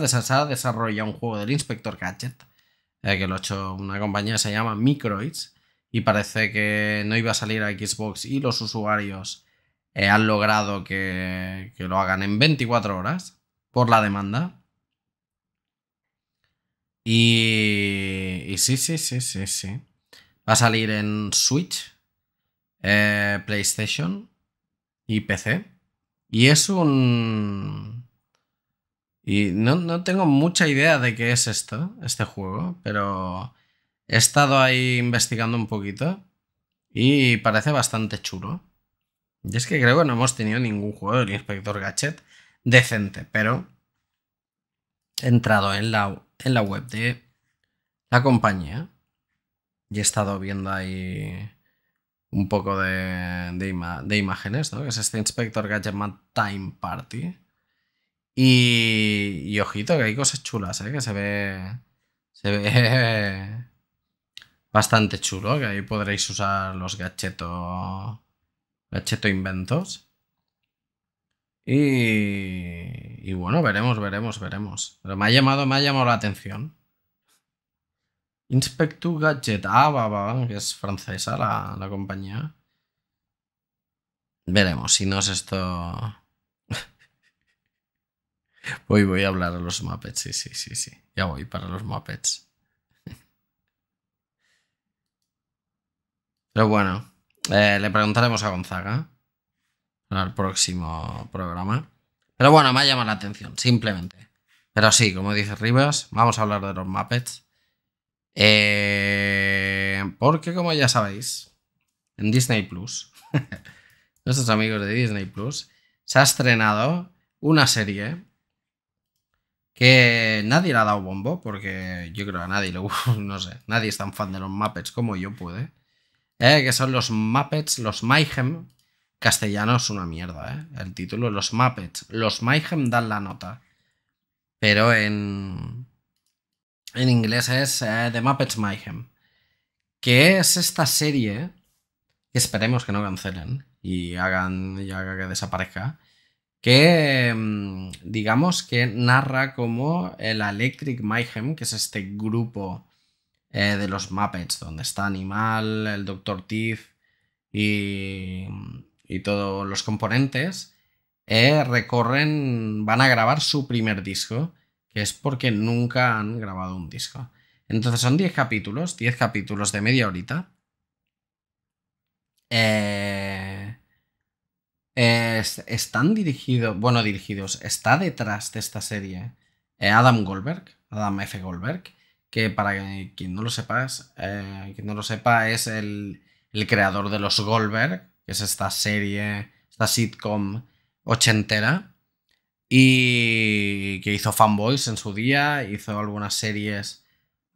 desarrollando un juego del Inspector Gadget. Eh, que lo ha hecho una compañía se llama Microids. Y parece que no iba a salir a Xbox y los usuarios eh, han logrado que, que lo hagan en 24 horas por la demanda. Y, y sí, sí, sí, sí, sí. Va a salir en Switch, eh, PlayStation y PC. Y es un... Y no, no tengo mucha idea de qué es esto, este juego, pero he estado ahí investigando un poquito y parece bastante chulo. Y es que creo que no hemos tenido ningún juego del Inspector Gadget decente, pero he entrado en la en la web de la compañía y he estado viendo ahí un poco de, de, imágenes, ¿no? Que es este Inspector Gadget Time Party. Y, ojito, que hay cosas chulas, ¿eh? Que se ve. Se ve. Bastante chulo, que ahí podréis usar los gachetos Gacheto inventos. Y, bueno, veremos, veremos, veremos. Pero me ha llamado, me ha la atención. Inspectu Gadget. Ah, va, va, que es francesa la, la compañía. Veremos si no es esto. voy, voy a hablar a los Muppets. Sí, sí, sí, sí. Ya voy para los Muppets. Pero bueno, eh, le preguntaremos a Gonzaga para el próximo programa. Pero bueno, me ha llamado la atención, simplemente. Pero sí, como dice Rivas, vamos a hablar de los Muppets. Eh, porque como ya sabéis, en Disney Plus, nuestros amigos de Disney Plus, se ha estrenado una serie que nadie le ha dado bombo, porque yo creo que a nadie le no sé, nadie es tan fan de los Muppets como yo pude, eh, que son los Muppets, los Mayhem, Castellano es una mierda, ¿eh? El título, los Muppets. Los Mayhem dan la nota. Pero en. En inglés es eh, The Muppets Mayhem. Que es esta serie. esperemos que no cancelen. Y hagan. Y que desaparezca. Que. Mm, digamos que narra como el Electric Mayhem, que es este grupo. Eh, de los Muppets, donde está Animal, el Dr. Tiff y, y todos los componentes, eh, recorren, van a grabar su primer disco, que es porque nunca han grabado un disco. Entonces son 10 capítulos, 10 capítulos de media horita. Eh, están dirigidos, bueno, dirigidos, está detrás de esta serie eh, Adam Goldberg, Adam F. Goldberg, que para quien no lo sepas, no lo sepa, es el, el creador de los Goldberg, que es esta serie, esta sitcom ochentera, y que hizo Fanboys en su día, hizo algunas series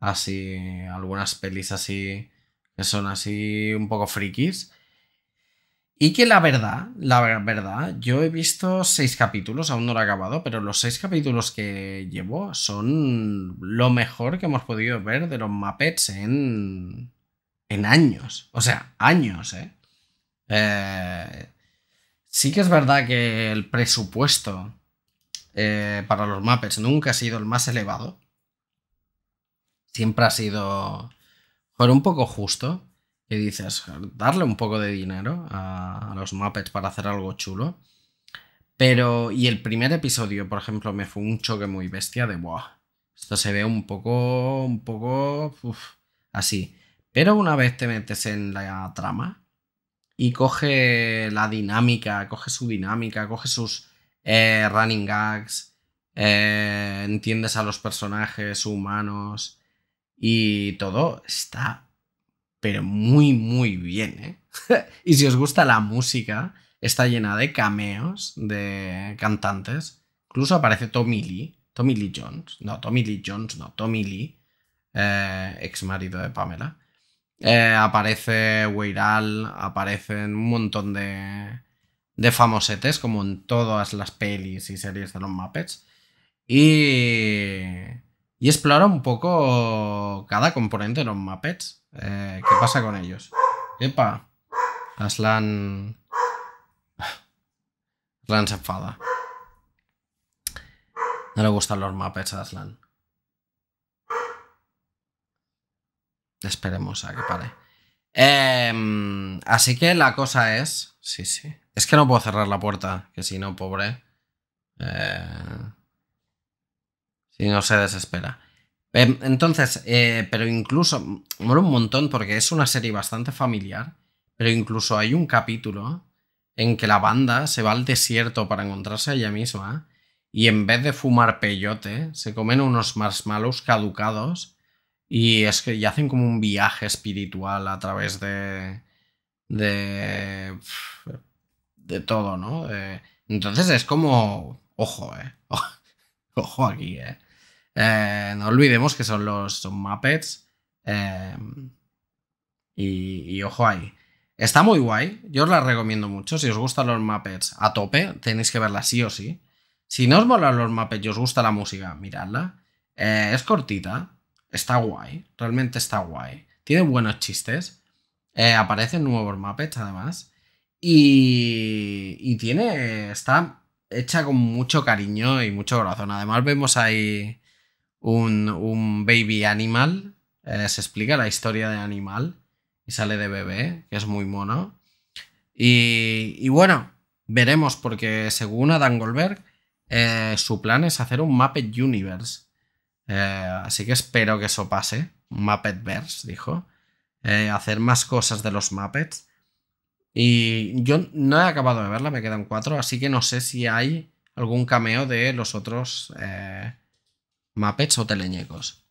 así, algunas pelis así, que son así un poco frikis. Y que la verdad, la verdad, yo he visto seis capítulos, aún no lo he acabado, pero los seis capítulos que llevo son lo mejor que hemos podido ver de los Muppets en. en años. O sea, años, ¿eh? Eh, sí que es verdad que el presupuesto eh, para los Muppets nunca ha sido el más elevado. Siempre ha sido por un poco justo. Que dices, darle un poco de dinero a, los Muppets para hacer algo chulo. Pero, y el primer episodio, por ejemplo, me fue un choque muy bestia de, buah, esto se ve un poco, un poco, así. Pero una vez te metes en la trama, y coge la dinámica, coge su dinámica, coge sus eh, running gags, eh, entiendes a los personajes humanos y todo está, pero muy, muy bien. ¿eh? y si os gusta la música, está llena de cameos de cantantes. Incluso aparece Tommy Lee, Tommy Lee Jones, no, Tommy Lee Jones, no, Tommy Lee, eh, ex marido de Pamela. Eh, aparece Weiral, aparecen un montón de, famosetes, como en todas las pelis y series de los Muppets. Y, y explora un poco cada componente de los Muppets. Eh, ¿Qué pasa con ellos? Epa, Aslan. Aslan se enfada. No le gustan los Muppets a Aslan. Esperemos a que pare. Em, así que la cosa es... Sí, sí. Es que no puedo cerrar la puerta, que si no, pobre. Eh, si no se desespera. Em, entonces, eh, pero incluso... Mola un montón porque es una serie bastante familiar, pero incluso hay un capítulo en que la banda se va al desierto para encontrarse a ella misma y en vez de fumar peyote, se comen unos marshmallows caducados y es que ya hacen como un viaje espiritual a través de. de. de todo, ¿no? Eh, entonces es como. ojo, ¿eh? Ojo aquí, eh. ¿eh? no olvidemos que son los son Muppets. Eh, y, y, ojo ahí. Está muy guay, yo os la recomiendo mucho. Si os gustan los Muppets a tope, tenéis que verla sí o sí. Si no os molan los Muppets y os gusta la música, miradla. es cortita, está guay, realmente está guay. Tiene buenos chistes, eh, aparecen nuevos mappets, además, y, tiene, está hecha con mucho cariño y mucho corazón. Además vemos ahí un, un baby animal, eh, se explica la historia de animal y sale de bebé, que es muy mono. Y, bueno, veremos porque según Adam Goldberg, eh, su plan es hacer un Muppet Universe. Eh, así que espero que eso pase. Muppetverse, dijo. Eh, hacer más cosas de los Muppets. Y yo no he acabado de verla, me quedan cuatro, así que no sé si hay algún cameo de los otros eh, Muppets o teleñecos.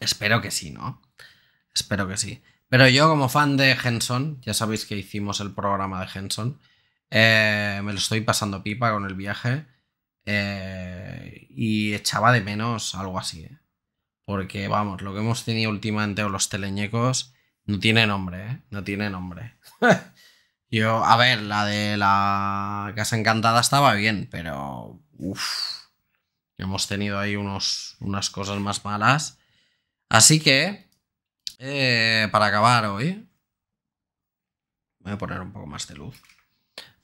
Espero que sí, ¿no? Espero que sí. Pero yo como fan de Henson, ya sabéis que hicimos el programa de Henson, eh, me lo estoy pasando pipa con el viaje. Eh, y echaba de menos algo así. ¿eh? Porque, vamos, lo que hemos tenido últimamente o los teleñecos no tiene nombre, ¿eh? No tiene nombre. Yo, a ver, la de la Casa Encantada estaba bien, pero. Hemos tenido ahí unos, unas cosas más malas. Así que. Eh, para acabar hoy. Voy a poner un poco más de luz.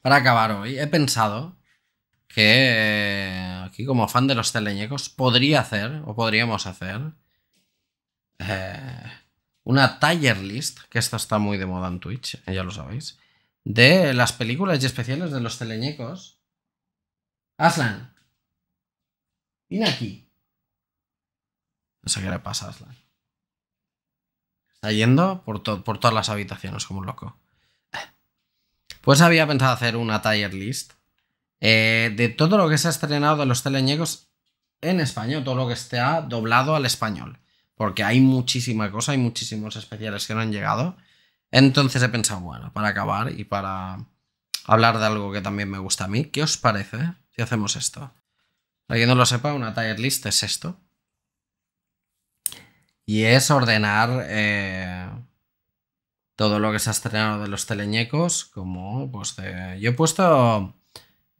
Para acabar hoy, he pensado que aquí como fan de los teleñecos podría hacer o podríamos hacer eh, una tier list, que esto está muy de moda en Twitch, ya lo sabéis, de las películas y especiales de los teleñecos. Aslan, ven aquí. No sé qué le pasa Aslan. Está yendo por, por todas las habitaciones como un loco. Pues había pensado hacer una tier list eh, de todo lo que se ha estrenado de los teleñecos en español, todo lo que ha doblado al español. Porque hay muchísima cosa, hay muchísimos especiales que no han llegado. Entonces he pensado, bueno, para acabar y para hablar de algo que también me gusta a mí, ¿qué os parece si hacemos esto? Para quien no lo sepa, una tier list es esto. Y es ordenar eh, todo lo que se ha estrenado de los teleñecos, como pues Yo he puesto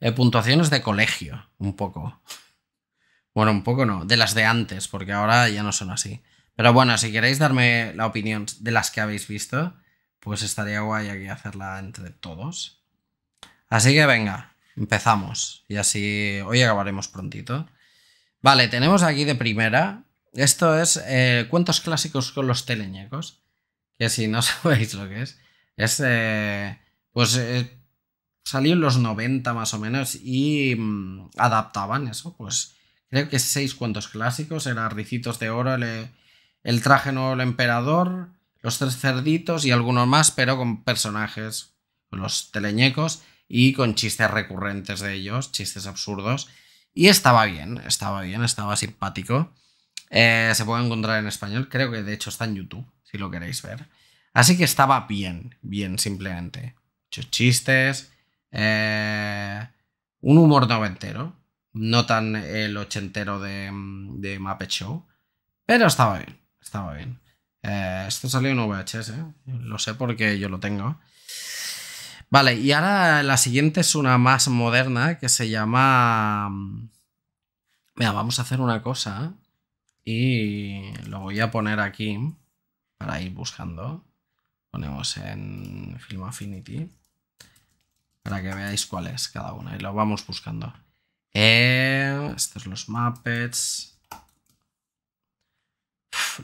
eh, puntuaciones de colegio, un poco. Bueno, un poco no, de las de antes, porque ahora ya no son así. Pero bueno, si queréis darme la opinión de las que habéis visto, pues estaría guay aquí hacerla entre todos. Así que venga, empezamos. Y así hoy acabaremos prontito. Vale, tenemos aquí de primera. Esto es eh, cuentos clásicos con los teleñecos. Que si no sabéis lo que es, es eh, pues salió en los 90 más o menos y mm, adaptaban eso, pues creo que seis cuentos clásicos, era Ricitos de Oro, el, traje nuevo del emperador, los tres cerditos y algunos más, pero con personajes, con los teleñecos y con chistes recurrentes de ellos, chistes absurdos. Y estaba bien, estaba bien, estaba simpático. Eh, se puede encontrar en español, creo que de hecho está en YouTube, si lo queréis ver. Así que estaba bien, bien, simplemente. chistes, eh, un humor noventero, no tan el ochentero de, de Show, pero estaba bien, estaba bien. Eh, esto salió en VHS, ¿eh? lo sé porque yo lo tengo. Vale, y ahora la siguiente es una más moderna que se llama... Mira, vamos a hacer una cosa y lo voy a poner aquí para ir buscando. Ponemos en Film Affinity para que veáis cuál es cada una y lo vamos buscando. Eh, estos son los Muppets.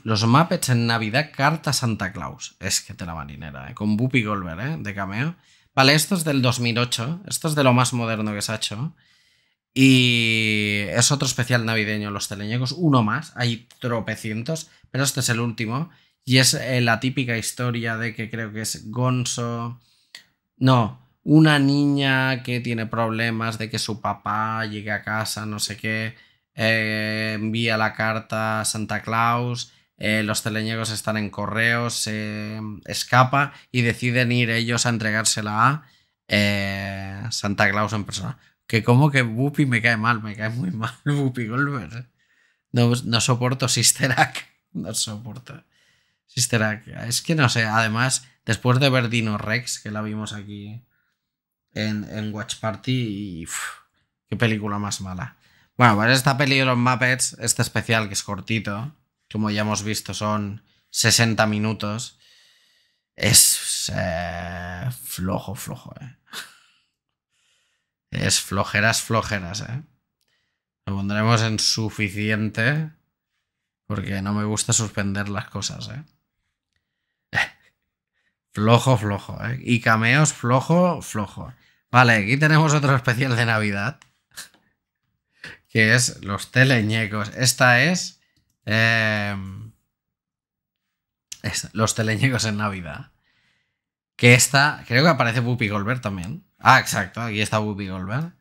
los Muppets en Navidad, carta Santa Claus. Es que te la marinera, eh, con Boopy Goldberg, eh, de cameo. Vale, esto es del 2008, esto es de lo más moderno que se ha hecho. Y es otro especial navideño, los teleñecos, uno más, hay tropecientos, pero este es el último. Y es eh, la típica historia de que creo que es Gonzo. No, una niña que tiene problemas de que su papá llegue a casa, no sé qué, eh, envía la carta a Santa Claus, eh, los teleñegos están en correos, se escapa y deciden ir ellos a entregársela a eh, Santa Claus en persona. Que como que Whoopi me cae mal, me cae muy mal Whoopi Goldberg. No, no soporto Sisterak, no soporto Sisterak. Es que no sé, además, después de ver Dino Rex, que la vimos aquí en, Watch Party y... ¡Qué película más mala! Bueno, pues esta peli de los Muppets, este especial que es cortito, como ya hemos visto son 60 minutos, es eh, flojo, flojo, eh. Es flojeras, flojeras, eh. Lo pondremos en suficiente porque no me gusta suspender las cosas, eh. Flojo, flojo, ¿eh? Y cameos, flojo, flojo. Vale, aquí tenemos otro especial de Navidad. Que es los teleñecos. Esta es, eh, los teleñecos en Navidad. Que esta. Creo que aparece Wuppy Golbert también. Ah, exacto, aquí está Whoopi Golbert.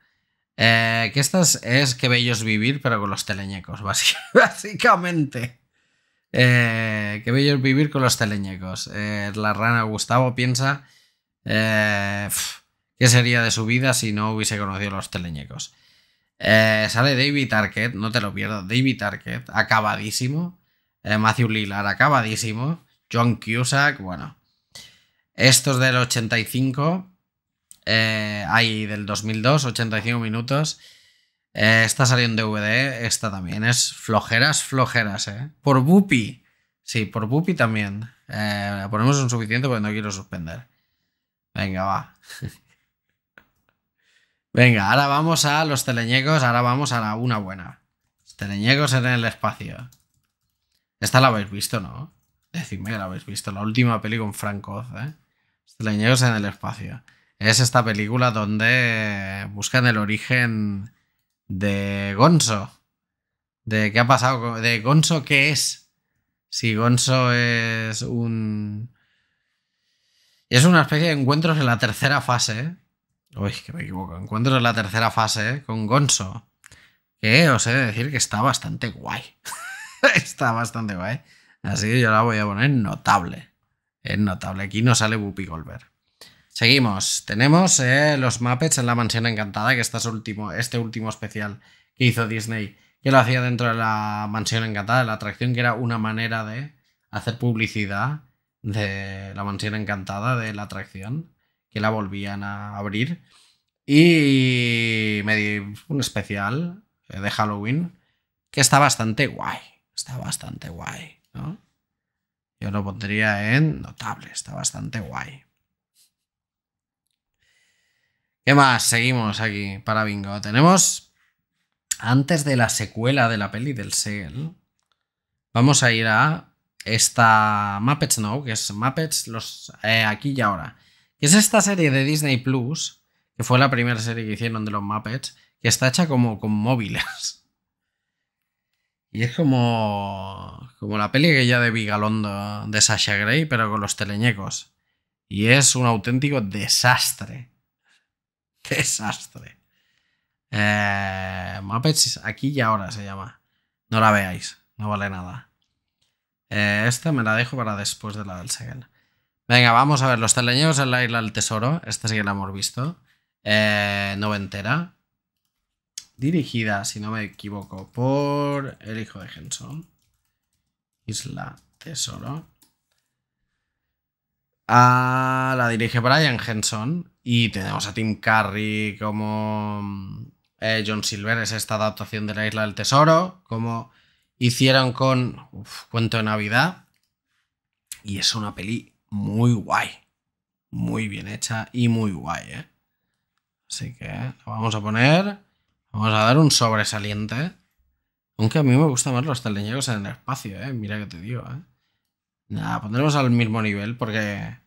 Eh, que esta es, Qué que bellos vivir, pero con los teleñecos, básicamente. Eh, qué bello bellos vivir con los teleñecos. la rana Gustavo piensa. Eh. ¿Qué sería de su vida si no hubiese conocido a los teleñecos? Eh, sale David Arquette, no te lo pierdas. David Arquette, acabadísimo. Eh, Matthew Lillard, acabadísimo. John Cusack, bueno. Estos del 85, eh, hay del 2002, 85 minutos. Eh, esta salió en DVD, esta también. Es flojeras, flojeras, ¿eh? Por Bupi. Sí, por Bupi también. ponemos un suficiente porque no quiero suspender. Venga, va. Venga, ahora vamos a los teleñegos. ahora vamos a la una buena. Teleñegos en el espacio. Esta la habéis visto, ¿no? Decidme que la habéis visto, la última peli con Frank Oz, ¿eh? en el espacio. Es esta película donde buscan el origen de Gonzo. De qué ha pasado, de Gonzo qué es. Si Gonzo es un... Es una especie de encuentros en la tercera fase, ¿eh? Uy, que me equivoco. Encuentro la tercera fase ¿eh? con Gonzo. Que os he de decir que está bastante guay. está bastante guay. Así que yo la voy a poner notable. Es notable. Aquí no sale Whoopi Goldberg. Seguimos. Tenemos eh, los Muppets en la Mansión Encantada, que este último, este último especial que hizo Disney, que lo hacía dentro de la Mansión Encantada, la atracción que era una manera de hacer publicidad de la Mansión Encantada, de la atracción que la volvían a abrir. Y me di un especial eh, de Halloween que está bastante guay. Está bastante guay, ¿no? Yo lo pondría en notable, está bastante guay. ¿Qué más? Seguimos aquí para bingo. Tenemos, antes de la secuela de la peli del Segel, vamos a ir a esta Muppets Now, que es Muppets los, eh, aquí y ahora. Y es esta serie de Disney Plus, que fue la primera serie que hicieron de los Muppets, que está hecha como con móviles. Y es como, como la peli que ya de Vigalondo de Sasha Grey, pero con los teleñecos. Y es un auténtico desastre. Desastre. Eh, Muppets aquí y ahora se llama. No la veáis, no vale nada. Eh, esta me la dejo para después de la del Segel. Venga, vamos a ver. Los teleñeros en la isla del tesoro. Esta sí que la hemos visto. Eh, noventera. Dirigida, si no me equivoco, por el hijo de Henson. Isla Tesoro. Ah, la dirige Brian Henson. Y tenemos a Tim Curry como eh, John Silver. Es esta adaptación de la Isla del Tesoro. Como hicieron con Cuento de Navidad. Y es una peli muy guay. Muy bien hecha y muy guay, ¿eh? Así que vamos a poner. Vamos a dar un sobresaliente. Aunque a mí me gustan más los teleñegos en el espacio, ¿eh? Mira que te digo, ¿eh? Nada, pondremos al mismo nivel porque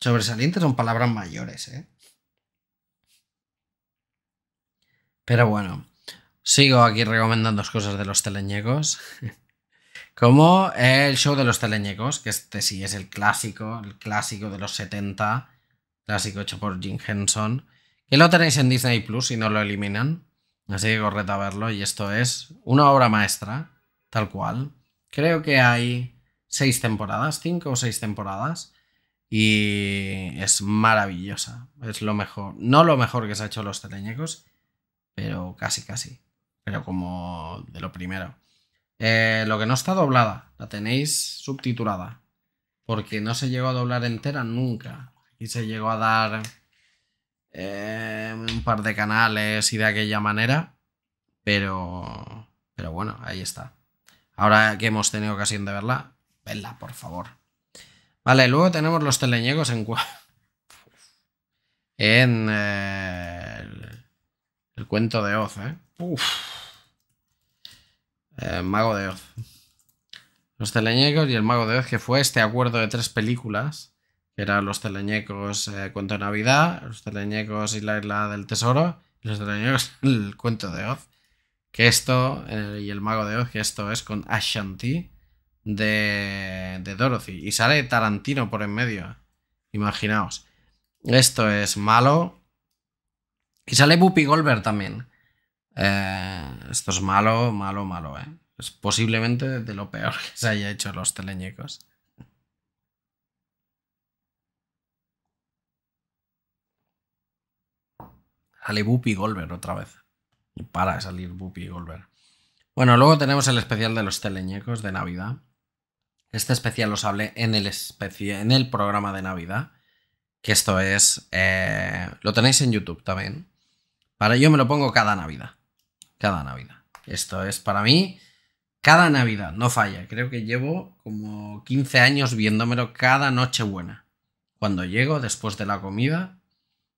sobresalientes son palabras mayores, ¿eh? Pero bueno, sigo aquí recomendando cosas de los teleñecos. como el show de los teleñecos, que este sí es el clásico, el clásico de los 70, clásico hecho por Jim Henson, que lo tenéis en Disney Plus y no lo eliminan, así que correta a verlo y esto es una obra maestra, tal cual. Creo que hay seis temporadas, cinco o seis temporadas, y es maravillosa, es lo mejor, no lo mejor que se ha hecho los teleñecos, pero casi casi, pero como de lo primero. Eh, lo que no está doblada, la tenéis subtitulada. Porque no se llegó a doblar entera nunca. Y se llegó a dar eh, un par de canales y de aquella manera. Pero, pero bueno, ahí está. Ahora que hemos tenido ocasión de verla, venla por favor. Vale, luego tenemos los teleñegos en... en eh, el, cuento de Oz, ¿eh? Eh, Mago de Oz. Los teleñecos y el Mago de Oz, que fue este acuerdo de tres películas, que eran los teleñecos eh, Cuento de Navidad, los teleñecos y la Isla del Tesoro, y los teleñecos el Cuento de Oz. Que esto, eh, y el Mago de Oz, que esto es con Ashanti de, Dorothy. Y sale Tarantino por en medio, imaginaos. Esto es malo. Y sale Buppy Goldberg también. Eh, esto es malo, malo, malo, ¿eh? Es posiblemente de lo peor que se haya hecho los teleñecos. Sale Bupi Golver otra vez. Y para salir Bupi Golver. Bueno, luego tenemos el especial de los teleñecos de Navidad. Este especial os hablé en el, en el programa de Navidad. Que esto es... Eh, lo tenéis en YouTube también. Para yo me lo pongo cada Navidad cada Navidad. Esto es para mí cada Navidad, no falla. Creo que llevo como 15 años viéndomelo cada Nochebuena. Cuando llego después de la comida,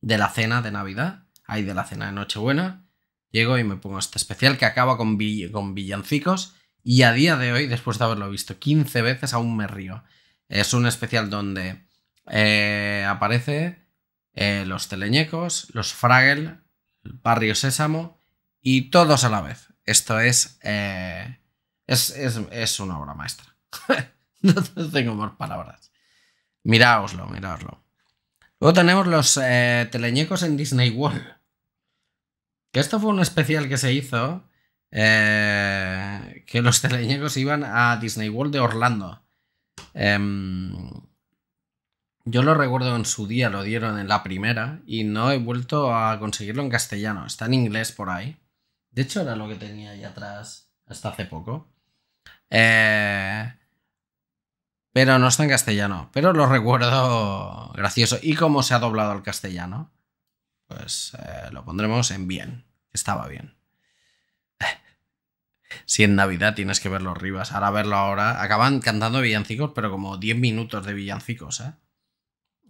de la cena de Navidad, ahí de la cena de Nochebuena, llego y me pongo este especial que acaba con, con villancicos y a día de hoy, después de haberlo visto 15 veces, aún me río. Es un especial donde aparecen eh, aparece eh, los teleñecos, los Fragel, el Barrio Sésamo y todos a la vez. Esto es, eh, es, una obra maestra. no tengo más palabras. Miraoslo, miraoslo. Luego tenemos los eh, teleñecos en Disney World. Que esto fue un especial que se hizo. Eh, que los teleñecos iban a Disney World de Orlando. Em, yo lo recuerdo en su día, lo dieron en la primera y no he vuelto a conseguirlo en castellano. Está en inglés por ahí. De hecho, era lo que tenía ahí atrás hasta hace poco. Eh, pero no está en castellano. Pero lo recuerdo gracioso. Y cómo se ha doblado al castellano, pues eh, lo pondremos en bien. Estaba bien. Si en Navidad tienes que ver los Rivas, ahora verlo ahora. Acaban cantando villancicos, pero como 10 minutos de villancicos, ¿eh?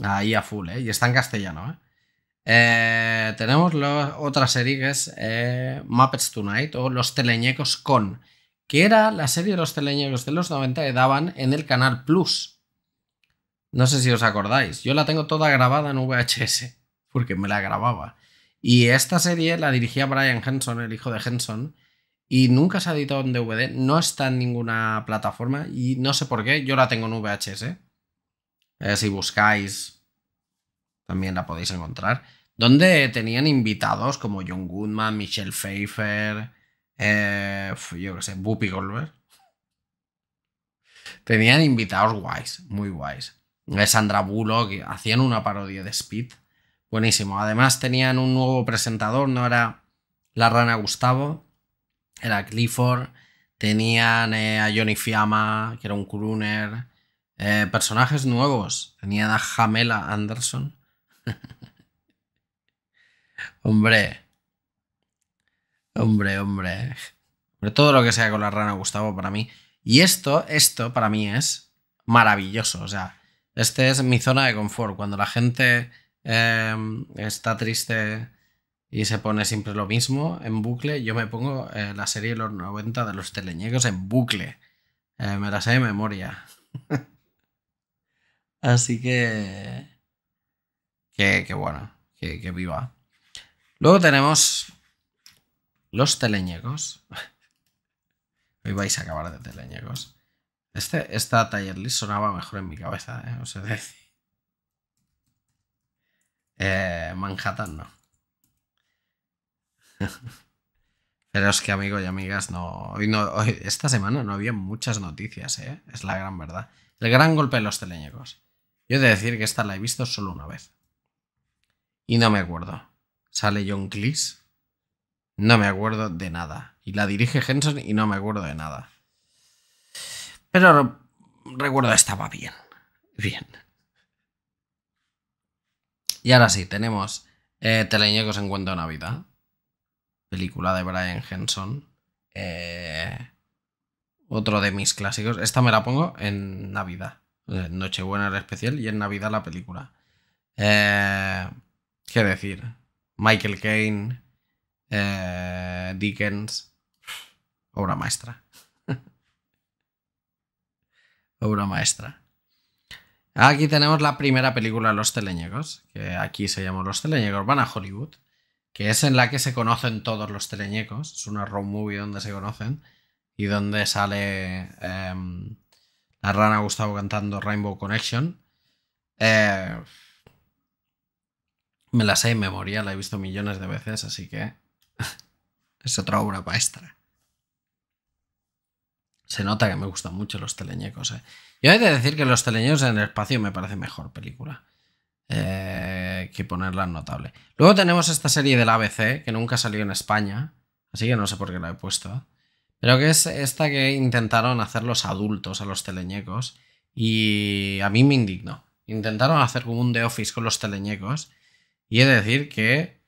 Ahí a full, ¿eh? Y está en castellano, ¿eh? Eh, tenemos otra serie que es eh, Muppets Tonight o Los Teleñecos con, que era la serie de los teleñecos de los 90 que daban en el canal Plus. No sé si os acordáis, yo la tengo toda grabada en VHS, porque me la grababa. Y esta serie la dirigía Brian Henson, el hijo de Henson, y nunca se ha editado en DVD, no está en ninguna plataforma y no sé por qué, yo la tengo en VHS. Eh, si buscáis también la podéis encontrar, donde tenían invitados como John Goodman, Michelle Pfeiffer, eh, yo qué sé, Whoopi Goldberg. Tenían invitados guays, muy guays. Eh, Sandra Bullock, hacían una parodia de Speed. Buenísimo. Además tenían un nuevo presentador, no era la rana Gustavo, era Clifford. Tenían eh, a Johnny Fiamma, que era un crooner. personajes nuevos. Tenían a Jamela Anderson. hombre. Hombre, hombre. Todo lo que sea con la rana, Gustavo, para mí. Y esto, esto para mí es maravilloso. O sea, este es mi zona de confort. Cuando la gente em, está triste y se pone siempre lo mismo en bucle, yo me pongo eh, la serie de los 90 de los teleñecos en bucle. Eh, me la sé de memoria. Así que... Qué, bueno, buena, qué, viva. Luego tenemos los teleñecos. Hoy vais a acabar de teleñecos. Este, esta taller list sonaba mejor en mi cabeza, ¿eh? eh Manhattan no. Pero es que amigos y amigas, no, hoy no, esta semana no había muchas noticias, ¿eh? es la gran verdad. El gran golpe de los teleñecos. Yo he de decir que esta la he visto solo una vez. Y no me acuerdo. Sale John Cleese. No me acuerdo de nada. Y la dirige Henson y no me acuerdo de nada. Pero recuerdo estaba bien. Bien. Y ahora sí, tenemos eh, Teleñecos en cuento de Navidad. Película de Brian Henson. Eh, otro de mis clásicos. Esta me la pongo en Navidad. Eh, Nochebuena en especial y en Navidad la película. Eh, Quiero decir, Michael Caine, eh, Dickens, obra maestra. obra maestra. Aquí tenemos la primera película Los Teleñecos, que aquí se llaman Los Teleñecos van a Hollywood, que es en la que se conocen todos los teleñecos. Es una road movie donde se conocen y donde sale em, la rana Gustavo cantando Rainbow Connection. Eh, me la sé en memoria, la he visto millones de veces, así que es otra obra maestra. Se nota que me gustan mucho los teleñecos. ¿eh? Yo he de decir que los teleñecos en el espacio me parece mejor película. Eh, que ponerla notable. Luego tenemos esta serie del ABC, que nunca salió en España, así que no sé por qué la he puesto. Pero que es esta que intentaron hacer los adultos a los teleñecos y a mí me indignó. Intentaron hacer como un The Office con los teleñecos y he de decir que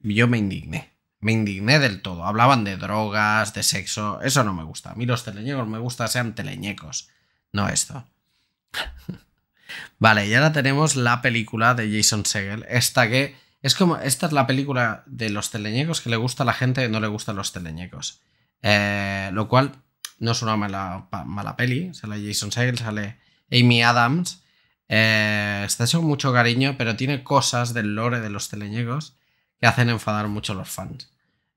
yo me indigné. Me indigné del todo. Hablaban de drogas, de sexo. Eso no me gusta. A mí los teleñecos me gusta sean teleñecos. No esto. vale, y ahora tenemos la película de Jason Segel. Esta que es como. Esta es la película de los teleñecos que le gusta a la gente y no le gustan los teleñecos. Eh, lo cual no es una mala, mala peli. Sale Jason Segel, sale Amy Adams. Eh, está hecho mucho cariño, pero tiene cosas del lore de los teleñegos que hacen enfadar mucho a los fans.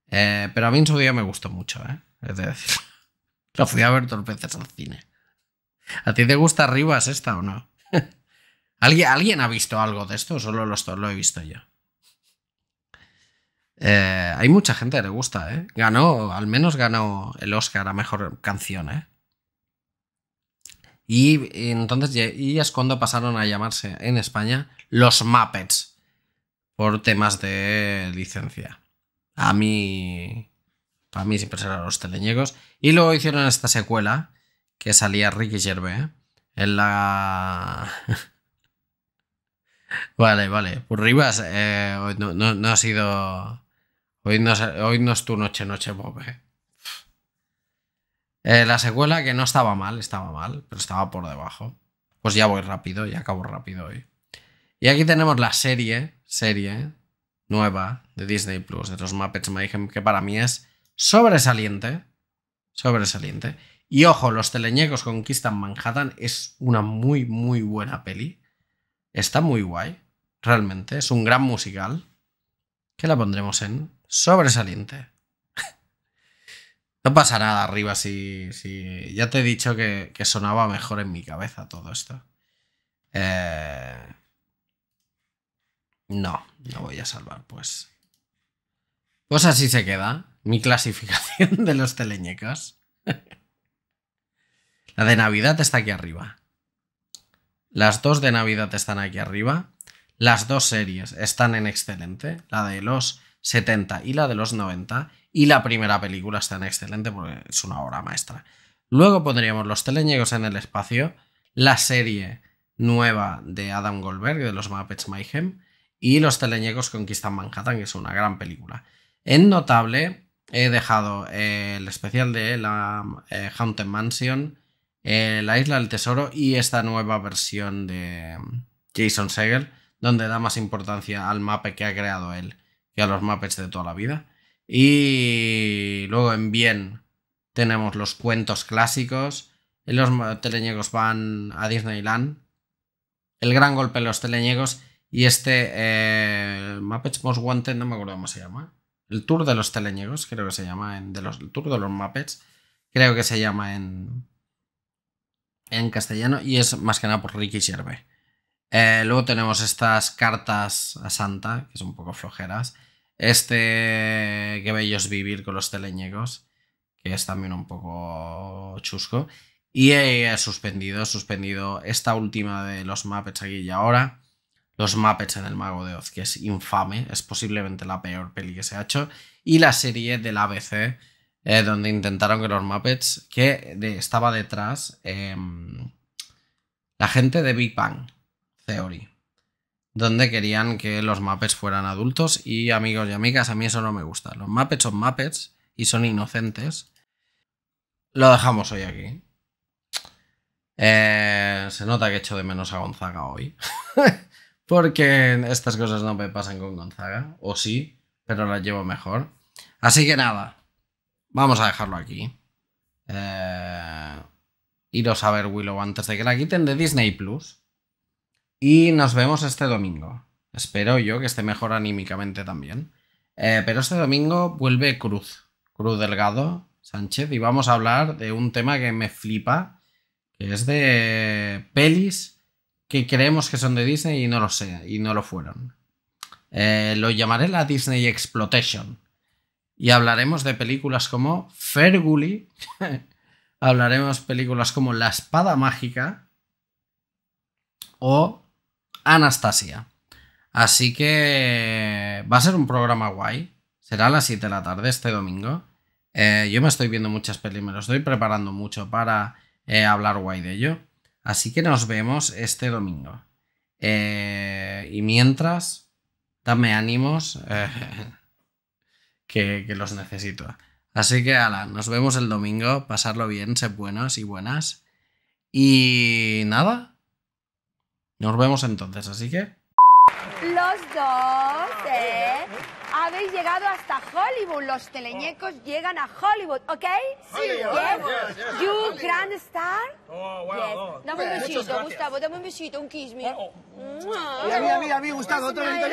Eh, pero a mí en su día me gustó mucho, ¿eh? Es decir, lo fui a ver dos veces al cine. ¿A ti te gusta Rivas esta o no? ¿Alguien, ¿Alguien, ha visto algo de esto? Solo lo he visto yo. Eh, hay mucha gente que le gusta, ¿eh? Ganó, al menos ganó el Oscar a mejor canción, ¿eh? Y entonces es cuando pasaron a llamarse en España los Muppets por temas de licencia. A mí, para mí siempre serán los teleñegos Y luego hicieron esta secuela que salía Ricky Gervais en la... vale, vale. Por pues Rivas, eh, hoy no, ha sido... Hoy no, hoy es tu noche, noche, Bob. Eh. Eh, la secuela que no estaba mal, estaba mal, pero estaba por debajo. Pues ya voy rápido, ya acabo rápido hoy. Y aquí tenemos la serie, serie nueva de Disney Plus, de los Muppets Mayhem, que para mí es sobresaliente. Sobresaliente. Y ojo, Los Teleñecos Conquistan Manhattan es una muy, muy buena peli. Está muy guay, realmente. Es un gran musical. Que la pondremos en sobresaliente. No pasa nada arriba si, Ya te he dicho que, sonaba mejor en mi cabeza todo esto. Eh, no, no voy a salvar, pues. Pues así se queda mi clasificación de los teleñecas. La de Navidad está aquí arriba. Las dos de Navidad están aquí arriba. Las dos series están en excelente. La de los 70 y la de los 90. Y la primera película está en excelente porque es una obra maestra. Luego pondríamos Los Teleñegos en el Espacio, la serie nueva de Adam Goldberg, de los Muppets Mayhem, y Los Teleñegos Conquistan Manhattan, que es una gran película. En notable he dejado eh, el especial de la eh, Haunted Mansion, eh, La Isla del Tesoro y esta nueva versión de mm, Jason Segel, donde da más importancia al mapa que ha creado él y a los Muppets de toda la vida. Y luego en bien tenemos los cuentos clásicos. Los teleñegos van a Disneyland. El gran golpe de los teleñegos. Y este eh, Muppets Most Wanted, no me acuerdo cómo se llama. El Tour de los Teleñegos, creo que se llama. En, de los, el Tour de los Muppets, creo que se llama en, en castellano. Y es más que nada por Ricky sirve eh, luego tenemos estas cartas a Santa, que son un poco flojeras. Este, que bellos vivir con los teleñegos, que es también un poco chusco. Y he eh, eh, suspendido, suspendido esta última de los Muppets aquí y ahora. Los Muppets en el Mago de Oz, que es infame, es posiblemente la peor peli que se ha hecho. Y la serie del ABC, donde intentaron que los Muppets, que estaba detrás em, la gente de Big Bang, Theory, donde querían que los Muppets fueran adultos y amigos y amigas, a mí eso no me gusta. Los Muppets son Muppets y son inocentes. Lo dejamos hoy aquí. Eh, se nota que echo de menos a Gonzaga hoy. Porque estas cosas no me pasan con Gonzaga. O sí, pero las llevo mejor. Así que nada. Vamos a dejarlo aquí. Eh, iros a ver Willow antes de que la quiten de Disney Plus. Y nos vemos este domingo. Espero yo que esté mejor anímicamente también. Eh, pero este domingo vuelve Cruz, Cruz Delgado Sánchez, y vamos a hablar de un tema que me flipa, que es de pelis que creemos que son de Disney y no lo sé, y no lo fueron. Eh, lo llamaré la Disney Exploitation. Y hablaremos de películas como Ferguli, hablaremos películas como La Espada Mágica o Anastasia. Así que va a ser un programa guay. Será a las 7 de la tarde este domingo. Eh, yo me estoy viendo muchas pelis, me lo estoy preparando mucho para eh, hablar guay de ello. Así que nos vemos este domingo. Eh, y mientras, dame ánimos que, los necesito. Así que, ala, nos vemos el domingo. Pasarlo bien, sed buenos y buenas. Y nada, nos vemos entonces, así que... Los dos. Eh llegado hasta Hollywood. Los teleñecos oh. llegan a Hollywood, ¿ok? Sí. Hollywood. you grand star. Oh, wow. Dame un eh, besito, Gustavo. Dame un besito, un kiss me. Oh, oh. y a mí, Gustavo, otro besito.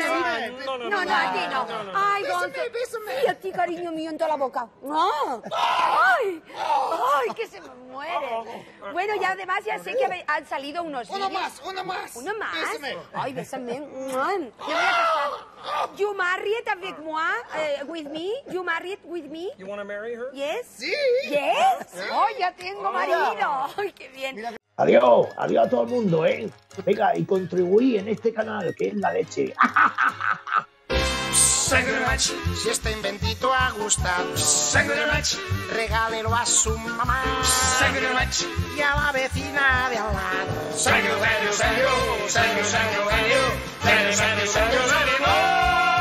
No, no, no, no, a ti no. Ay, bésame. y a cariño mío, en toda la boca. Ay, ay, que se me muere. Oh, bueno, ya además ya sé que han salido unos Uno más, uno más. Uno más. Ay, bésame. Yo voy a ah. casar. You Uh, with me? You married with me? You want marry her? Yes. Sí. Yes. Oh, oh ya tengo marido. Ay, qué bien. Adiós, adiós a todo el mundo, ¿eh? Venga, y contribuí en este canal, que es la leche. Si este inventito ha gustado, regálelo a su mamá y a la vecina de al lado.